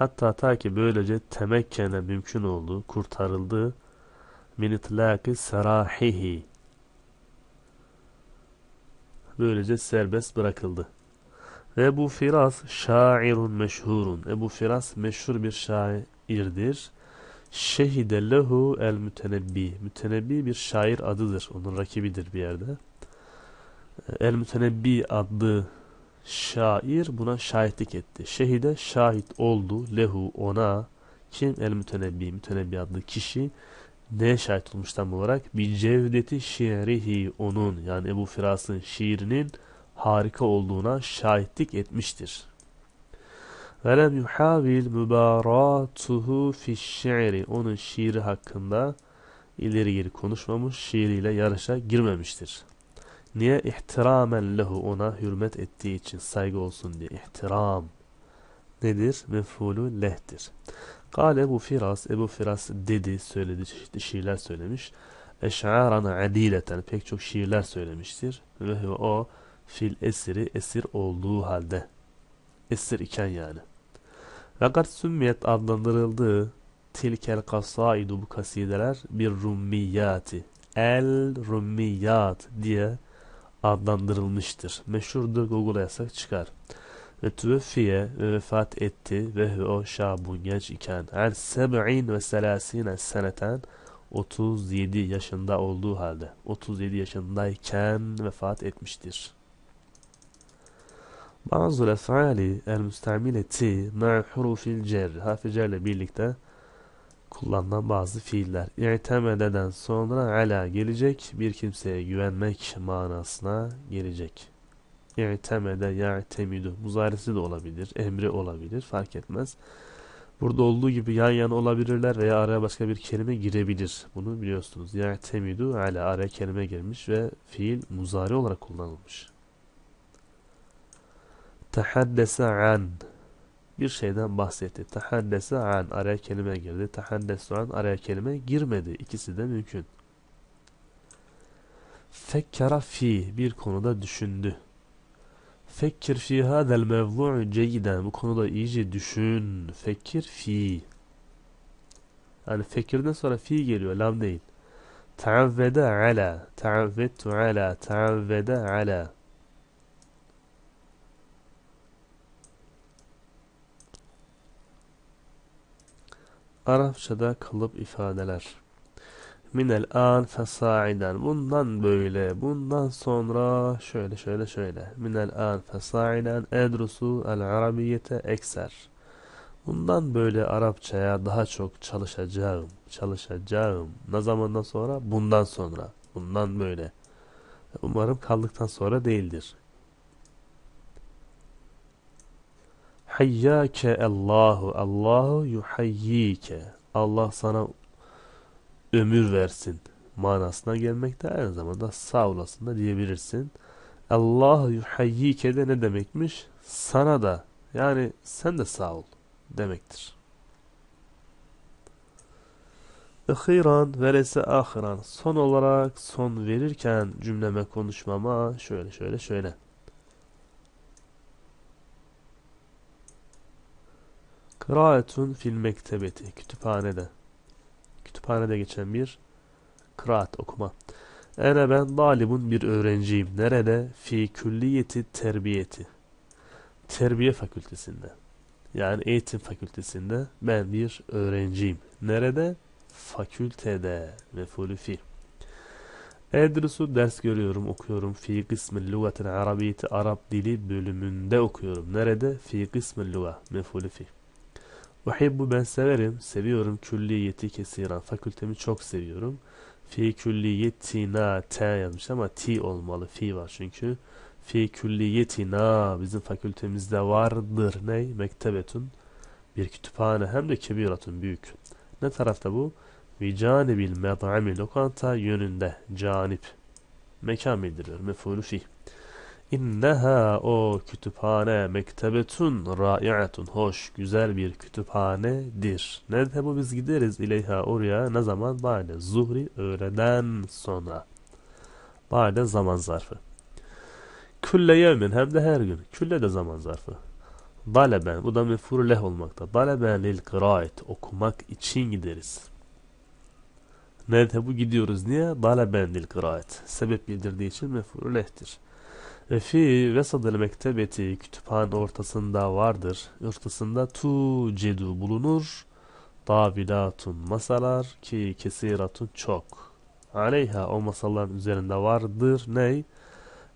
Hatta ta ki böylece temekkene mümkün oldu, kurtarıldı. Min itlâki serahihi. Böylece serbest bırakıldı. Ve bu Firas şairun meşhurun. Ebu Firas meşhur bir şairdir. Şehide lehu el mütenebbi. Mütenebbi bir şair adıdır. Onun rakibidir bir yerde. E, el mütenebbi adlı Şair buna şahitlik etti. Şehide şahit oldu lehu ona kim el mütenebbi mütenebbi adlı kişi ne şahit olmuş tam olarak? Bir cevdeti şiirihi onun yani Ebu Firas'ın şiirinin harika olduğuna şahitlik etmiştir. Velem yuhavil mübaratuhu fi şiiri onun şiiri hakkında ileri geri konuşmamış, şiiriyle yarışa girmemiştir. Niye? İhtiramen lehu ona hürmet ettiği için saygı olsun diye. İhtiram nedir? Mef'ulü lehtir. Kale Ebu Firas, Ebu Firas dedi, söyledi, çeşitli şiirler söylemiş. Eş'aran adileten, pek çok şiirler söylemiştir. Ve o fil esiri, esir olduğu halde. Esir iken yani. Fakat sümmiyet adlandırıldığı tilkel kasaidu bu kasideler bir rummiyati. El rummiyat diye adlandırılmıştır. Meşhurdur Google'a yasak çıkar. Ve tüvfiye ve vefat etti ve o şabun genç iken en seb'in ve selasine seneten 37 yaşında olduğu halde 37 yaşındayken vefat etmiştir. Bazı lefali el müstamileti ma'hurufil cer harfi cerle birlikte kullanılan bazı fiiller. İ'temededen sonra ala gelecek bir kimseye güvenmek manasına gelecek. İ'temede ya'temidu muzaresi de olabilir, emri olabilir fark etmez. Burada olduğu gibi yan yana olabilirler veya araya başka bir kelime girebilir. Bunu biliyorsunuz. Ya'temidu ala araya kelime girmiş ve fiil muzari olarak kullanılmış. Tahaddese an bir şeyden bahsetti. Tahannese an araya kelime girdi. Tahannesu an araya kelime girmedi. İkisi de mümkün. Fekkara fi bir konuda düşündü. Fekkir fi hadel mevzu'u ceyden. Bu konuda iyice düşün. Fekir fi. Yani fekirden sonra fi geliyor. Lam değil. Teavvede ala. Teavvettu ala. Teavvede ala. Arapçada kalıp ifadeler. Minel an fesaiden. Bundan böyle, bundan sonra şöyle şöyle şöyle. Minel an fesaiden edrusu el arabiyete ekser. Bundan böyle Arapçaya daha çok çalışacağım, çalışacağım. Ne zamandan sonra? Bundan sonra. Bundan böyle. Umarım kaldıktan sonra değildir. Hayyâke Allahu Allahu yuhayyike. Allah sana ömür versin manasına gelmekte aynı zamanda sağ olasın da diyebilirsin. Allah yuhayyike de ne demekmiş? Sana da yani sen de sağ ol demektir. Ahiran verese ahiran son olarak son verirken cümleme konuşmama şöyle şöyle şöyle. Kıraatun fil mektebeti. Kütüphanede. Kütüphanede geçen bir kıraat okuma. Ene ben dalibun bir öğrenciyim. Nerede? Fi külliyeti terbiyeti. Terbiye fakültesinde. Yani eğitim fakültesinde ben bir öğrenciyim. Nerede? Fakültede. Mefulü fi. Edrusu ders görüyorum, okuyorum. Fi kısmı lügatin arabiyeti Arap dili bölümünde okuyorum. Nerede? Fi kısmı lüga. Mefulü fi. Uhibbu ben severim, seviyorum külliyeti kesiran. Fakültemi çok seviyorum. Fi külliyetina t yazmış ama t olmalı. Fi var çünkü. Fi külliyetina bizim fakültemizde vardır. Ne? Mektebetun. Bir kütüphane hem de kebiratun büyük. Ne tarafta bu? Vicanibil med'ami lokanta yönünde. Canip. Mekan bildiriyor. Mefulü fih. İnneha o kütüphane mektebetun rai'atun hoş güzel bir kütüphanedir. Nerede bu biz gideriz ileyha oraya ne zaman bade zuhri öğleden sonra. Bade zaman zarfı. Külle yevmin hem de her gün. Külle de zaman zarfı. Daleben bu da mefuru leh olmakta. Daleben lil kıraat okumak için gideriz. Nerede bu gidiyoruz niye? Daleben lil kıraat. Sebep bildirdiği için mefuru lehtir. Fi vesadil mektebeti kütüphane ortasında vardır. Ortasında tu cedu bulunur. Davilatun masalar ki kesiratun çok. Aleyha o masaların üzerinde vardır. Ney?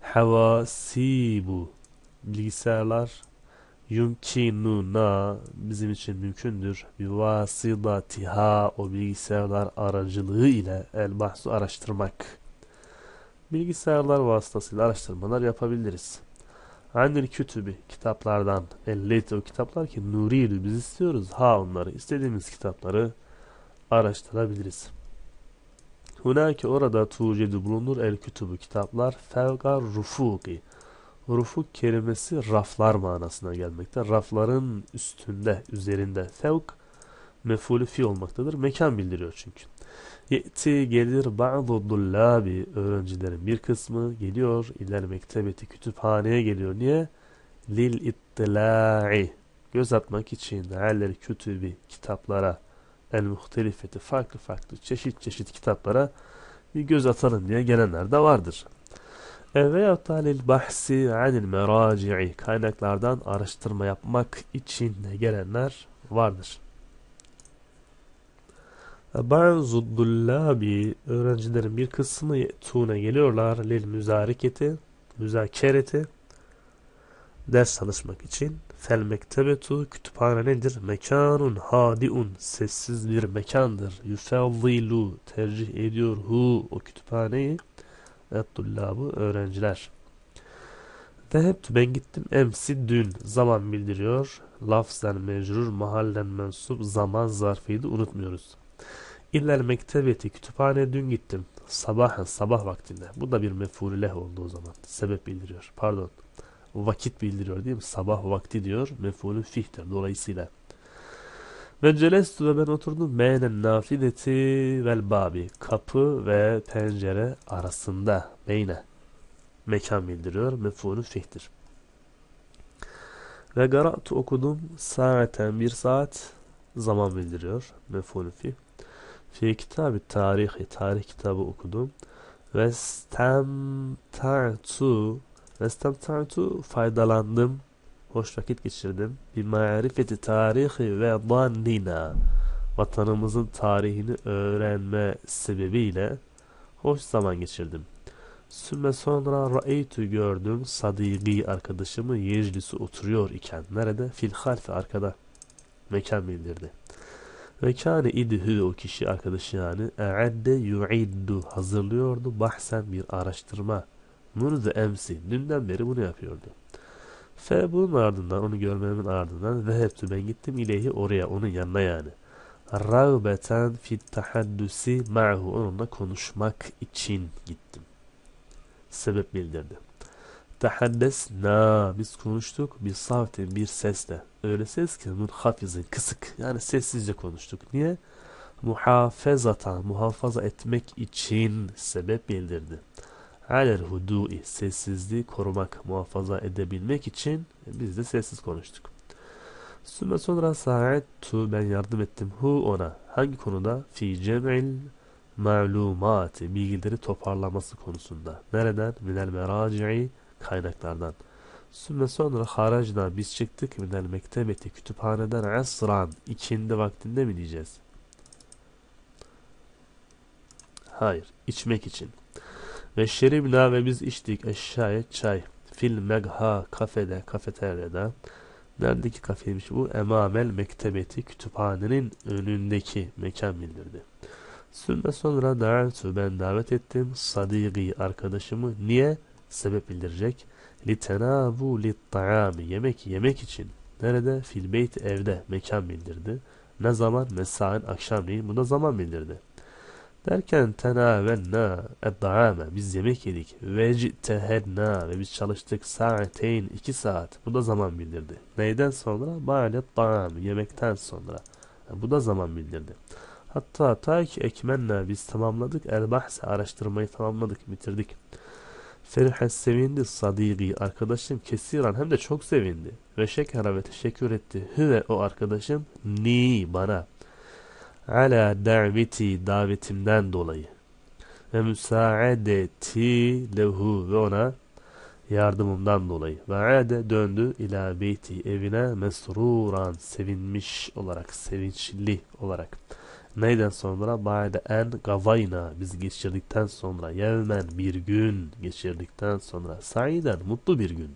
Havasibu. Bilgisayarlar yumkinuna bizim için mümkündür. Bivasıdatiha o bilgisayarlar aracılığı ile el bahsu araştırmak bilgisayarlar vasıtasıyla araştırmalar yapabiliriz. Anil kütübi kitaplardan elleti o kitaplar ki nuriyiz biz istiyoruz. Ha onları istediğimiz kitapları araştırabiliriz. Hunaki orada tucedu bulunur el kütübü kitaplar fevga rufuki. Rufuk kelimesi raflar manasına gelmekte. Rafların üstünde, üzerinde. Fevk mefulü fi olmaktadır. Mekan bildiriyor çünkü. Ye'ti gelir ba'du dullabi öğrencilerin bir kısmı geliyor iler mektebeti kütüphaneye geliyor. Niye? Lil ittila'i göz atmak için eller kütübi kitaplara el muhtelifeti farklı farklı çeşit çeşit kitaplara bir göz atalım diye gelenler de vardır. E veyahut da lil bahsi anil meraci'i kaynaklardan araştırma yapmak için de gelenler vardır. Bazuddullabi öğrencilerin bir kısmı tune geliyorlar lil müzariketi, müzakereti ders çalışmak için. Fel mektebetu kütüphane nedir? Mekanun hadiun sessiz bir mekandır. Yufevzilu tercih ediyor hu o kütüphaneyi. Ettullabı öğrenciler. Zehebtü ben gittim emsi dün zaman bildiriyor. Lafzen mecrur mahallen mensup zaman zarfıydı unutmuyoruz. İllel mektebeti kütüphane dün gittim. Sabahen sabah vaktinde. Bu da bir oldu o zaman. Sebep bildiriyor. Pardon. Vakit bildiriyor değil mi? Sabah vakti diyor. Mefulü fihtir. Dolayısıyla. Ve celestu ve ben oturdum. Beynen nafideti vel babi. Kapı ve pencere arasında. meyne Mekan bildiriyor. Mefulü fihtir. Ve garatu okudum. Saaten bir saat zaman bildiriyor. Mefulü fihtir şey kitabı tarihi tarih kitabı okudum ve stemta'tu ve stemta'tu faydalandım hoş vakit geçirdim bir marifeti tarihi ve dannina vatanımızın tarihini öğrenme sebebiyle hoş zaman geçirdim. Sümme sonra ra'eytu gördüm sadigi arkadaşımı yeclisi oturuyor iken nerede? Fil harfi arkada mekan bildirdi. Ve kâne idhü o kişi arkadaşı yani e'adde yu'iddu hazırlıyordu bahsen bir araştırma. Mürze emsi dünden beri bunu yapıyordu. Fe bunun ardından onu görmemin ardından ve hep ben gittim ileyhi oraya onun yanına yani. Rağbeten fit tahaddüsi ma'hu onunla konuşmak için gittim. Sebep bildirdi. Tehaddesna. Biz konuştuk. Bir savte bir sesle. Öyle ses ki nun hafizi kısık. Yani sessizce konuştuk. Niye? Muhafazata, muhafaza etmek için sebep bildirdi. Aler hudui, sessizliği korumak, muhafaza edebilmek için biz de sessiz konuştuk. Sümme sonra sa'ettu ben yardım ettim hu ona. Hangi konuda? Fi cem'il ma'lumati bilgileri toparlaması konusunda. Nereden? Minel meraci'i kaynaklardan. Sümme sonra haracna biz çıktık minel mektebeti kütüphaneden esran içinde vaktinde mi diyeceğiz? Hayır içmek için. Ve şeribna ve biz içtik eşşaya çay fil megha kafede kafeteryada. Neredeki kafeymiş bu? Emamel mektebeti kütüphanenin önündeki mekan bildirdi. Sümme sonra davetu ben davet ettim. Sadigi arkadaşımı. Niye? sebep bildirecek. لِتَنَابُوا لِلْطَعَامِ Yemek yemek için. Nerede? Filbeyt evde mekan bildirdi. Ne zaman? Mesain akşamleyin. da zaman bildirdi. Derken tenavenna eddaame biz yemek yedik ve citehedna ve biz çalıştık saateyn iki saat bu da zaman bildirdi. Neyden sonra? Ba'let daam yemekten sonra. E, bu da zaman bildirdi. Hatta ta ki ekmenna biz tamamladık el araştırmayı tamamladık bitirdik. Ferihes sevindi sadigi arkadaşım kesiran hem de çok sevindi. Ve şekera ve teşekkür etti. Hüve o arkadaşım ni bana. Ala daveti davetimden dolayı. Ve müsaadeti lehu ve ona yardımımdan dolayı. Ve ade döndü ila beyti evine mesruran sevinmiş olarak sevinçli olarak. Neyden sonra? Ba'de en gavayna. Biz geçirdikten sonra. Yevmen bir gün geçirdikten sonra. Saiden mutlu bir gün.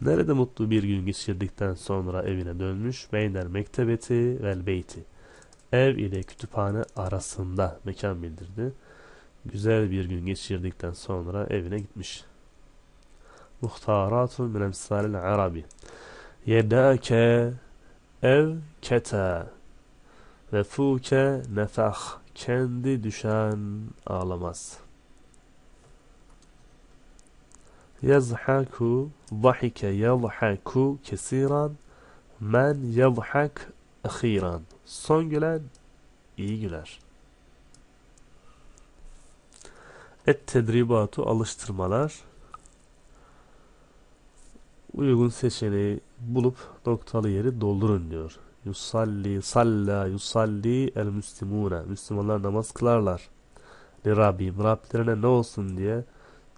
Nerede mutlu bir gün geçirdikten sonra evine dönmüş? Beyner mektebeti vel beyti. Ev ile kütüphane arasında mekan bildirdi. Güzel bir gün geçirdikten sonra evine gitmiş. Muhtaratun min arabi. Yedake ev keta ve fuke nefah kendi düşen ağlamaz. Yazhaku zahike yazhaku kesiran men yazhak ahiran. Son gülen iyi güler. Et tedribatu alıştırmalar uygun seçeneği bulup noktalı yeri doldurun diyor. Yusalli salla yusalli el müslimune. Müslümanlar namaz kılarlar. Li Rabbim Rablerine ne olsun diye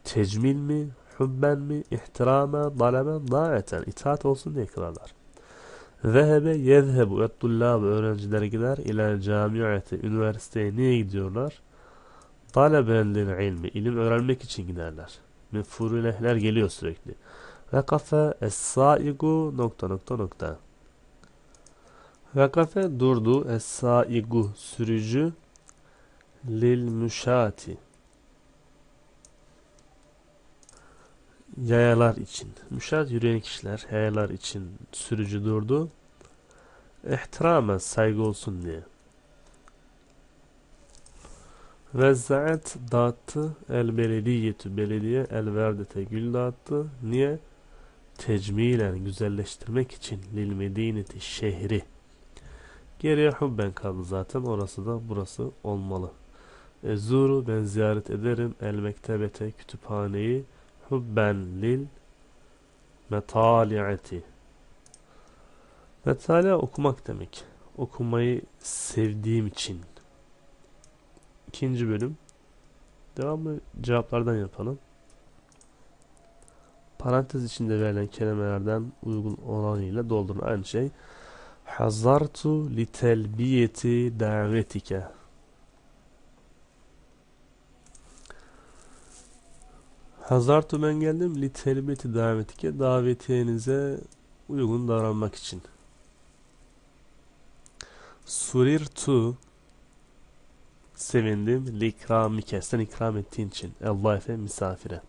tecmil mi, hübben mi, ihtirame, dalaben, daeten itaat olsun diye kılarlar. Zehebe yezhebu ettullab öğrenciler gider ile camiati üniversiteye niye gidiyorlar? Talebelil ilmi ilim öğrenmek için giderler. Ve furunehler geliyor sürekli. Ve kafe es nokta nokta nokta. Vekafe durdu es-saigu sürücü lil müşati yayalar için. Müşat yürüyen kişiler yayalar için sürücü durdu. İhtirama saygı olsun diye. Vezzaet dağıttı el belediyetü belediye el verdete gül dağıttı. Niye? Tecmilen güzelleştirmek için lil medineti şehri. Geriye hubben kaldı zaten. Orası da burası olmalı. E, zuru ben ziyaret ederim. El mektebete kütüphaneyi hubben lil metali'eti. Metali okumak demek. Okumayı sevdiğim için. İkinci bölüm. Devamlı cevaplardan yapalım. Parantez içinde verilen kelimelerden uygun olanıyla doldurun. Aynı şey. Hazartu li telbiyeti davetike. Hazartu ben geldim li telbiyeti davetike. davetinize uygun davranmak için. Surirtu sevindim li ikramike. Sen ikram ettiğin için. Allah efe misafire.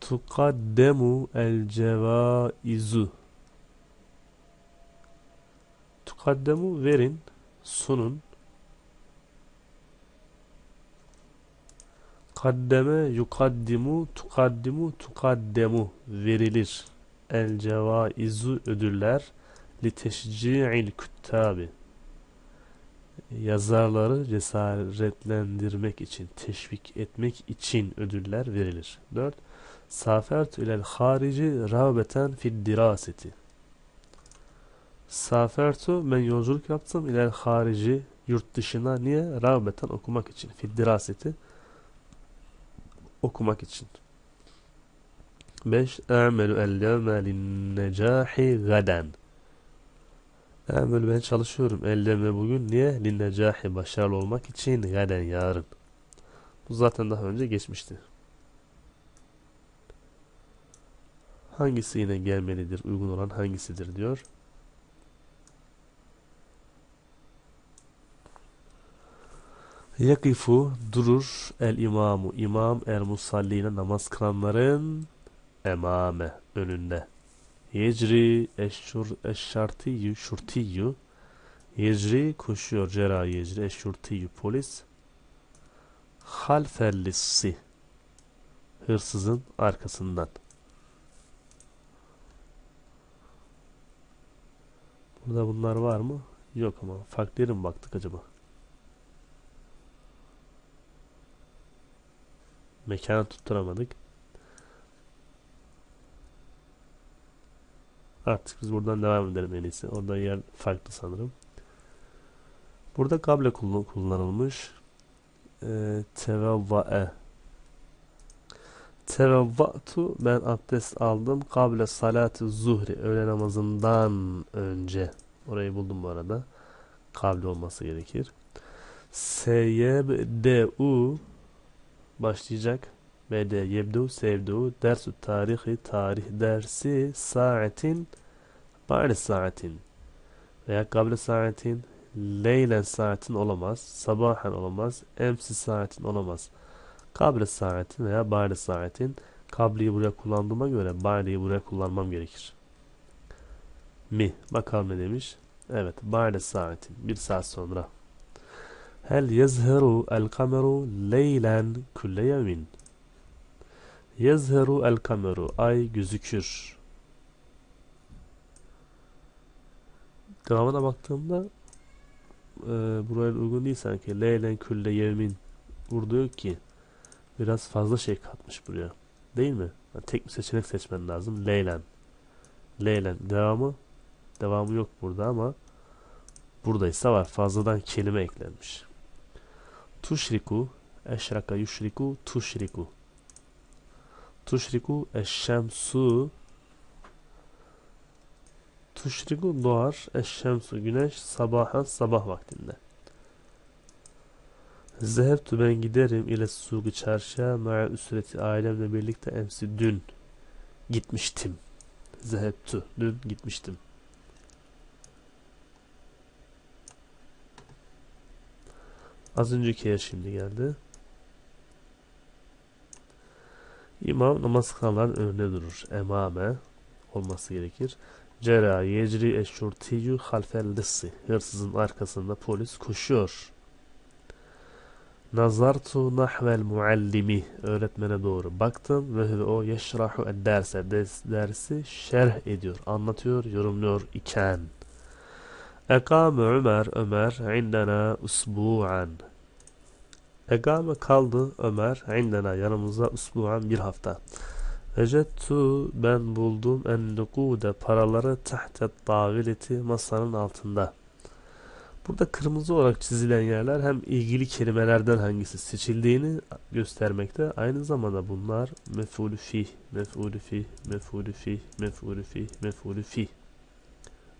Tukaddemu el cevaizu Mukaddemu verin, sunun. Kaddeme, yukaddimu, tukaddimu, tukaddemu verilir. El cevaizu ödüller li teşci'il küttabi yazarları cesaretlendirmek için, teşvik etmek için ödüller verilir. 4. Safert ile harici rağbeten fid diraseti Safertu ben yolculuk yaptım iler harici yurt dışına niye? Rağbeten okumak için. Fiddiraseti okumak için. 5. Amelu Lin linnecahi gaden Amelu ben çalışıyorum. Elleme bugün niye? Lin Linnecahi başarılı olmak için gaden yarın. Bu zaten daha önce geçmişti. Hangisi yine gelmelidir? Uygun olan hangisidir diyor. Yakifu durur el imamu. imam el musalline namaz kılanların emame önünde. Yecri eşşur eşşartiyyu şurtiyyu. Yecri koşuyor cera yecri eşşurtiyyu polis. Halfellissi. Hırsızın arkasından. Burada bunlar var mı? Yok ama. Farklı yere baktık acaba? Mekana tutturamadık. Artık biz buradan devam edelim en iyisi. Orada yer farklı sanırım. Burada kable kullanılmış. Ee, tevavva'e Tevavva'tu ben abdest aldım. Kable salati zuhri. Öğle namazından önce. Orayı buldum bu arada. Kable olması gerekir. Seyebde'u başlayacak. Bede yebdu sevdu dersu tarihi tarih dersi saatin ba'de saatin veya kable saatin leylen saatin olamaz. Sabahen olamaz. Emsi saatin olamaz. Kable saatin veya ba'de saatin kabliyi buraya kullandığıma göre ba'deyi buraya kullanmam gerekir. Mi. Bakalım ne demiş. Evet. Ba'de saatin. Bir saat sonra. هل يزهر القمر لeylen kulle yemin Yezheru el kameru. Ay gözükür. Devamına baktığımda e, buraya uygun değil sanki. Leylen külle yemin. Burada yok ki. Biraz fazla şey katmış buraya. Değil mi? Yani tek bir seçenek seçmen lazım. Leylen. Leylen. Devamı? Devamı yok burada ama buradaysa var. Fazladan kelime eklenmiş. Tuşriku, eşraka yuşriku, tuşriku. Tuşriku eşşemsu. Tuşriku doğar, eşşemsu güneş, sabaha sabah vaktinde. Zehebtü ben giderim ile suğu çarşıya ma'a üsreti ailemle birlikte emsi dün gitmiştim. Zehebtü dün gitmiştim. Az öncekiye şimdi geldi. İmam namaz kılanların önünde durur. Emame olması gerekir. Cera yecri eşşurtiyyü halfel lissi. Hırsızın arkasında polis koşuyor. Nazartu nahvel muallimi. Öğretmene doğru baktım. Ve o yeşrahu derse. Dersi şerh ediyor, anlatıyor, yorumluyor iken. Ekame Ömer Ömer indena usbu'an. Ekame kaldı Ömer indena yanımızda usbu'an bir hafta. Vecettu ben buldum en nukude paraları tahtet dağileti masanın altında. Burada kırmızı olarak çizilen yerler hem ilgili kelimelerden hangisi seçildiğini göstermekte. Aynı zamanda bunlar mef'ulü fih, mef'ulü fih, mef'ulü fih, mef'ulü fih, mef'ulü fih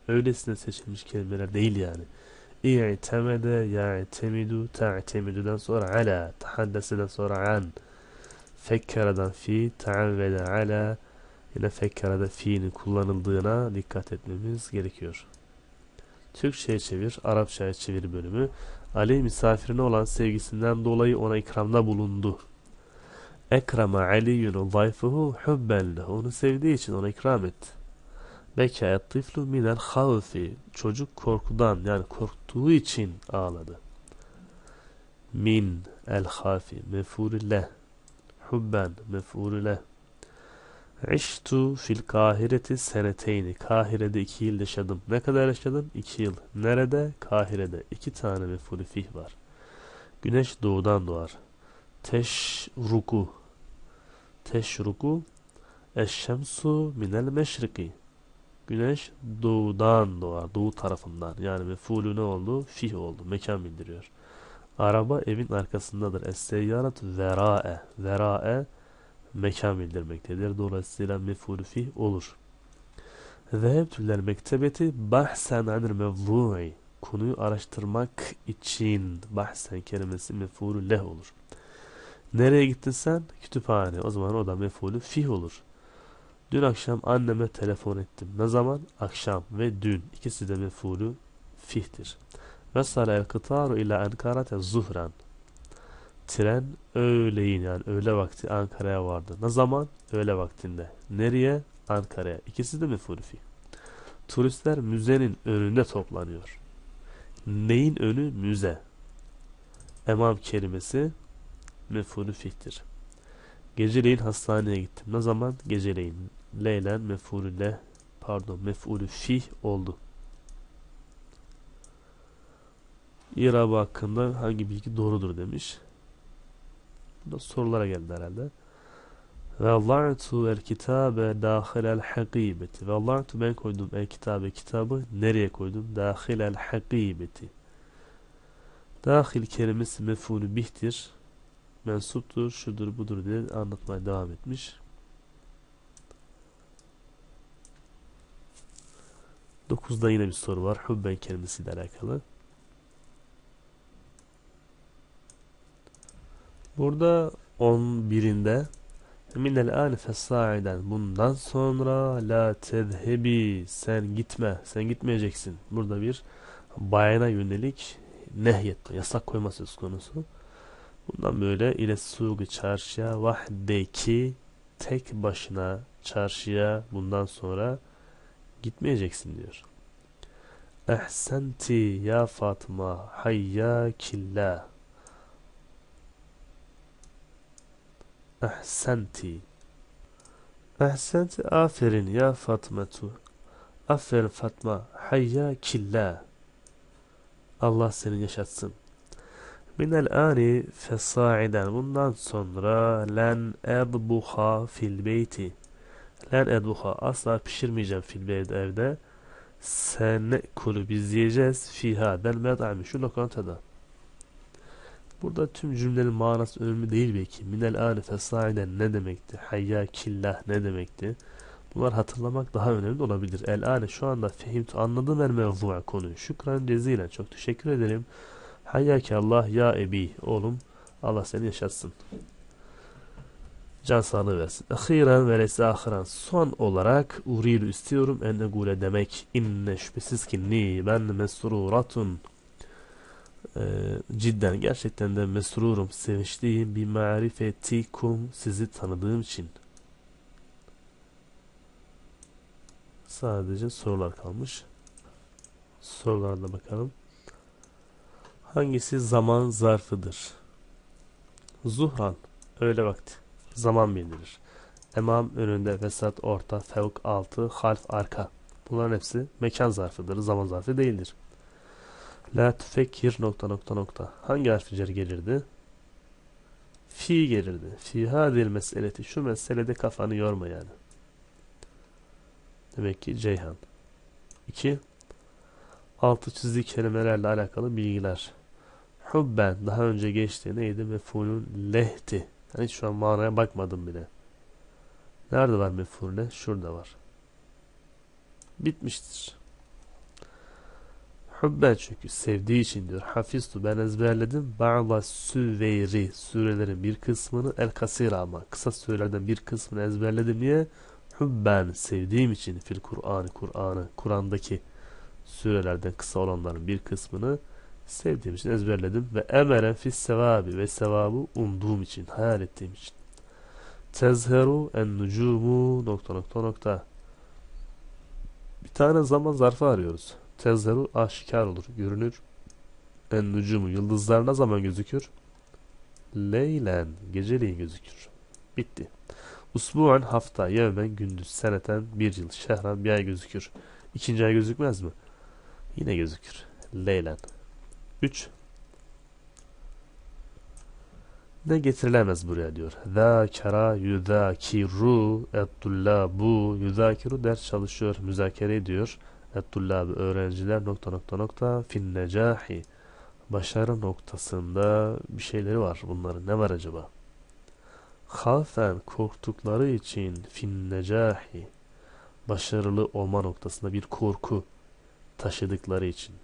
öylesine seçilmiş kelimeler değil yani. İ'temede, ya'temidu, ta'temiduden sonra ala, tahaddeseden sonra an, fekkereden fi, taavvede ala, yine fekkerede fi'nin kullanıldığına dikkat etmemiz gerekiyor. Türkçe'ye çevir, Arapça'ya çevir bölümü. Ali misafirine olan sevgisinden dolayı ona ikramda bulundu. Ekrama Aliyun zayfıhu hubben Onu sevdiği için ona ikram etti. Bekaya tiflu minel havfi. Çocuk korkudan yani korktuğu için ağladı. Min el hafi mefulillah. Hubben mefulillah. İştu fil kahireti seneteyni. Kahire'de iki yıl yaşadım. Ne kadar yaşadım? İki yıl. Nerede? Kahire'de. iki tane mefulü fih var. Güneş doğudan doğar. Teşruku. Teşruku. Eşşemsu minel meşriki Güneş doğudan doğar. Doğu tarafından. Yani mefulü ne oldu? Fih oldu. Mekan bildiriyor. Araba evin arkasındadır. Es-seyyarat verae. Verae mekan bildirmektedir. Dolayısıyla mefulü fih olur. Zehebtüller mektebeti bahsen anir mevzu'i. Konuyu araştırmak için bahsen kelimesi mefulü leh olur. Nereye gittin sen? Kütüphane. O zaman o da mefulü fih olur. Dün akşam anneme telefon ettim. Ne zaman? Akşam ve dün. İkisi de mefulü fihtir. Vesala el kıtaru ila Ankara'te zuhran. Tren öğleyin yani öğle vakti Ankara'ya vardı. Ne zaman? Öğle vaktinde. Nereye? Ankara'ya. İkisi de mefulü fihtir. Turistler müzenin önünde toplanıyor. Neyin önü? Müze. Emam kelimesi mefulü fihtir. Geceleyin hastaneye gittim. Ne zaman? Geceleyin leylen mef'ulüle pardon mef'ulü fi oldu. İrab hakkında hangi bilgi doğrudur demiş. Burada sorulara geldi herhalde. Ve va'tu el kitabe dahilel hakibeti. Ve va'tu ben koydum el kitabe kitabı. Nereye koydum? Dahilel hakibeti. Dahil kelimesi mef'ulü bihtir. Mensuptur, şudur budur diye anlatmaya devam etmiş. 9'da yine bir soru var. Hubben kelimesiyle alakalı. Burada 11'inde Minel an fesa'iden bundan sonra la tedhebi sen gitme sen gitmeyeceksin. Burada bir bayana yönelik nehyet yasak koyma söz konusu. Bundan böyle ile suğu çarşıya vahdeki tek başına çarşıya bundan sonra Gitmeyeceksin diyor. Ehsenti ya Fatıma hayya killa. Ehsenti. Ehsenti aferin ya Fatımatu. Aferin Fatma hayya killa. Allah seni yaşatsın. Minel ani fesa'iden bundan sonra len edbuha fil beyti Ler edbuha asla pişirmeyeceğim fil evde Sen Sene kulu biz yiyeceğiz fiha bel med'ami şu lokantada. Burada tüm cümlenin manası önemli değil belki. Minel arife sahiden ne demekti? Hayya killah ne demekti? Bunlar hatırlamak daha önemli olabilir. El ane şu anda tu anladım el mevzu'a konuyu. Şükran cezilen çok teşekkür ederim. Hayya ki Allah ya ebi oğlum Allah seni yaşatsın can sağlığı versin. Ahiren ve lesahiren son olarak uridu istiyorum en egule demek İnne şüphesiz ki ni ben mesruratun ee, cidden gerçekten de mesrurum sevinçliyim bir marifetikum sizi tanıdığım için sadece sorular kalmış sorularda bakalım hangisi zaman zarfıdır Zuhran Öyle vakti zaman bildirir. Emam önünde, vesat orta, fevk altı, half arka. Bunların hepsi mekan zarfıdır, zaman zarfı değildir. La tüfekir nokta nokta nokta. Hangi harf cer gelirdi? Fi gelirdi. Fi hadil meseleti. Şu meselede kafanı yorma yani. Demek ki Ceyhan. 2. Altı çizdiği kelimelerle alakalı bilgiler. Hubben daha önce geçti neydi? Mefulun lehti. Ben hiç şu an mağaraya bakmadım bile. Nerede var mefurle? Şurada var. Bitmiştir. Hübben çünkü sevdiği için diyor. Hafistu ben ezberledim. Ba'la süveyri sürelerin bir kısmını el kasira ama kısa sürelerden bir kısmını ezberledim diye hübben sevdiğim için fil Kur'an'ı Kur'an'ı Kur'an'daki sürelerden kısa olanların bir kısmını Sevdiğim için ezberledim. Ve emelen fis sevabi ve sevabı umduğum için, hayal ettiğim için. Tezheru en nucumu nokta nokta nokta. Bir tane zaman zarfı arıyoruz. Tezheru aşikar olur, görünür. En nucumu yıldızlar ne zaman gözükür? Leylen geceliği gözükür. Bitti. Usbu'an hafta, yevmen gündüz, seneten bir yıl, şehran bir ay gözükür. İkinci ay gözükmez mi? Yine gözükür. Leylen. 3 de getirilemez buraya diyor. Zâkera yudâkiru ettullâbu yudâkiru ders çalışıyor, müzakere ediyor. Ettullâbu öğrenciler nokta nokta nokta fin necahi başarı noktasında bir şeyleri var. Bunların ne var acaba? Halfen korktukları için fin necahi başarılı olma noktasında bir korku taşıdıkları için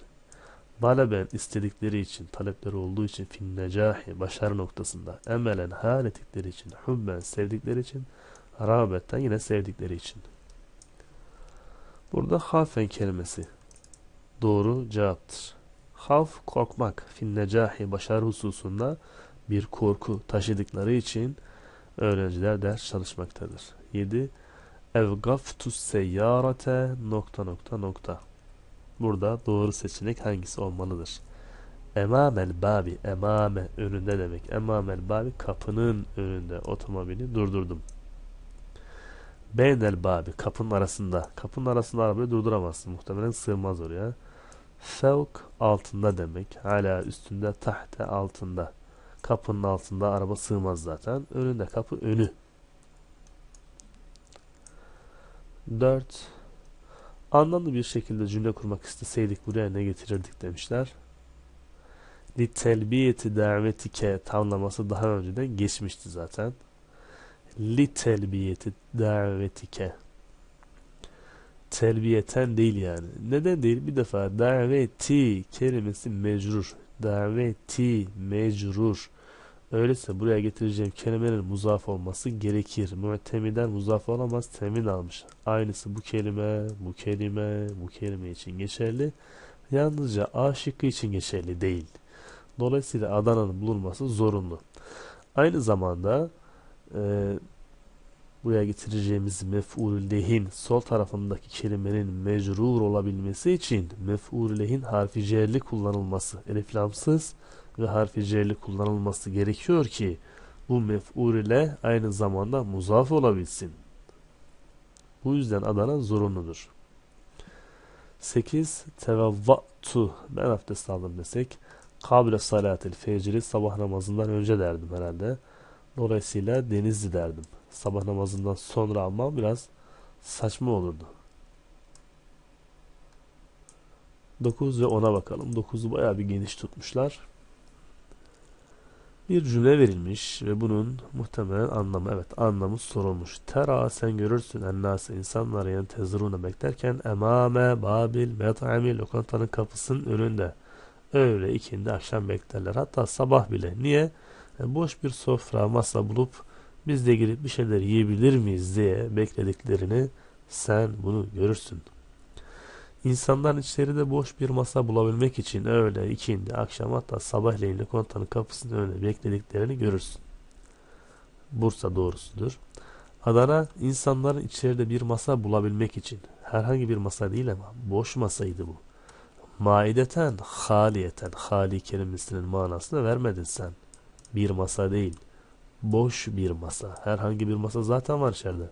Galeben istedikleri için, talepleri olduğu için fin necahi, başarı noktasında emelen hal ettikleri için, hubben sevdikleri için, rağbetten yine sevdikleri için. Burada hafen kelimesi doğru cevaptır. Haf korkmak, fin necahi başarı hususunda bir korku taşıdıkları için öğrenciler ders çalışmaktadır. 7. Evgaftus seyyarete nokta nokta nokta. Burada doğru seçenek hangisi olmalıdır? Emamel babi, emame önünde demek. Emamel babi kapının önünde otomobili durdurdum. Beynel babi kapının arasında. Kapının arasında arabayı durduramazsın. Muhtemelen sığmaz oraya. Fevk altında demek. Hala üstünde tahte altında. Kapının altında araba sığmaz zaten. Önünde kapı önü. 4 Anlamlı bir şekilde cümle kurmak isteseydik buraya ne getirirdik demişler. Li telbiyeti davetike tamlaması daha önceden geçmişti zaten. Li telbiyeti davetike telbiyeten değil yani. Neden değil? Bir defa daveti kelimesi mecrur. Daveti mecrur. Öyleyse buraya getireceğim kelimenin muzaf olması gerekir. Mütemiden muzaf olamaz temin almış. Aynısı bu kelime, bu kelime, bu kelime için geçerli. Yalnızca A şıkkı için geçerli değil. Dolayısıyla Adana'nın bulunması zorunlu. Aynı zamanda e, buraya getireceğimiz mef'ullehin sol tarafındaki kelimenin mecrur olabilmesi için mef'ullehin harfi cerli kullanılması. Elif lamsız ve harfi c'li kullanılması gerekiyor ki bu mef'ul ile aynı zamanda muzaf olabilsin. Bu yüzden Adana zorunludur. 8. Tevavvatu ben abdest aldım desek kabile salatil fecri sabah namazından önce derdim herhalde. Dolayısıyla Denizli derdim. Sabah namazından sonra almam biraz saçma olurdu. 9 ve 10'a bakalım. 9'u bayağı bir geniş tutmuşlar. Bir cümle verilmiş ve bunun muhtemelen anlamı evet anlamı sorulmuş. Tera sen görürsün ennası insanlar yani tezuruna beklerken emame babil met'ami lokantanın kapısının önünde. öyle ikindi akşam beklerler hatta sabah bile. Niye? Yani e, boş bir sofra masa bulup biz de girip bir şeyler yiyebilir miyiz diye beklediklerini sen bunu görürsün.'' İnsanların içeride boş bir masa bulabilmek için öğle, ikindi, akşam hatta sabahleyin lokantanın kapısının önüne beklediklerini görürsün. Bursa doğrusudur. Adana insanların içeride bir masa bulabilmek için. Herhangi bir masa değil ama boş masaydı bu. Maideten, haliyeten, hali kelimesinin manasını vermedin sen. Bir masa değil. Boş bir masa. Herhangi bir masa zaten var içeride.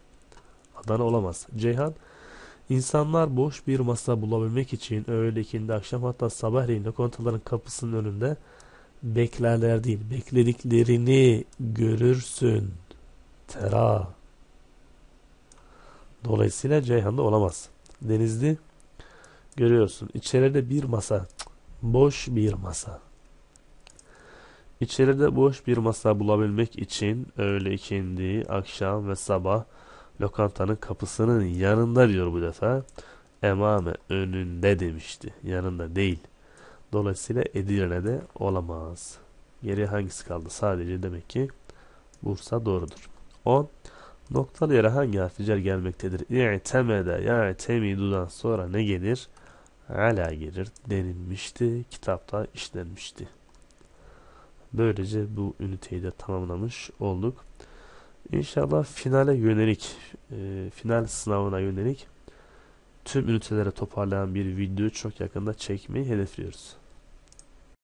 Adana olamaz. Ceyhan, İnsanlar boş bir masa bulabilmek için öğle, ikindi, akşam hatta sabahleyin lokantaların kapısının önünde beklerler değil. Beklediklerini görürsün. Tera. Dolayısıyla Ceyhan'da olamaz. Denizli görüyorsun. İçeride bir masa. Boş bir masa. İçeride boş bir masa bulabilmek için öğle, ikindi, akşam ve sabah lokantanın kapısının yanında diyor bu defa. Emame önünde demişti. Yanında değil. Dolayısıyla Edirne de olamaz. Geri hangisi kaldı? Sadece demek ki Bursa doğrudur. 10. Noktalı yere hangi harf cer gelmektedir? İ'temede ya'temidudan sonra ne gelir? Ala gelir denilmişti. Kitapta işlenmişti. Böylece bu üniteyi de tamamlamış olduk. İnşallah finale yönelik, e, final sınavına yönelik tüm ünitelere toparlayan bir video çok yakında çekmeyi hedefliyoruz.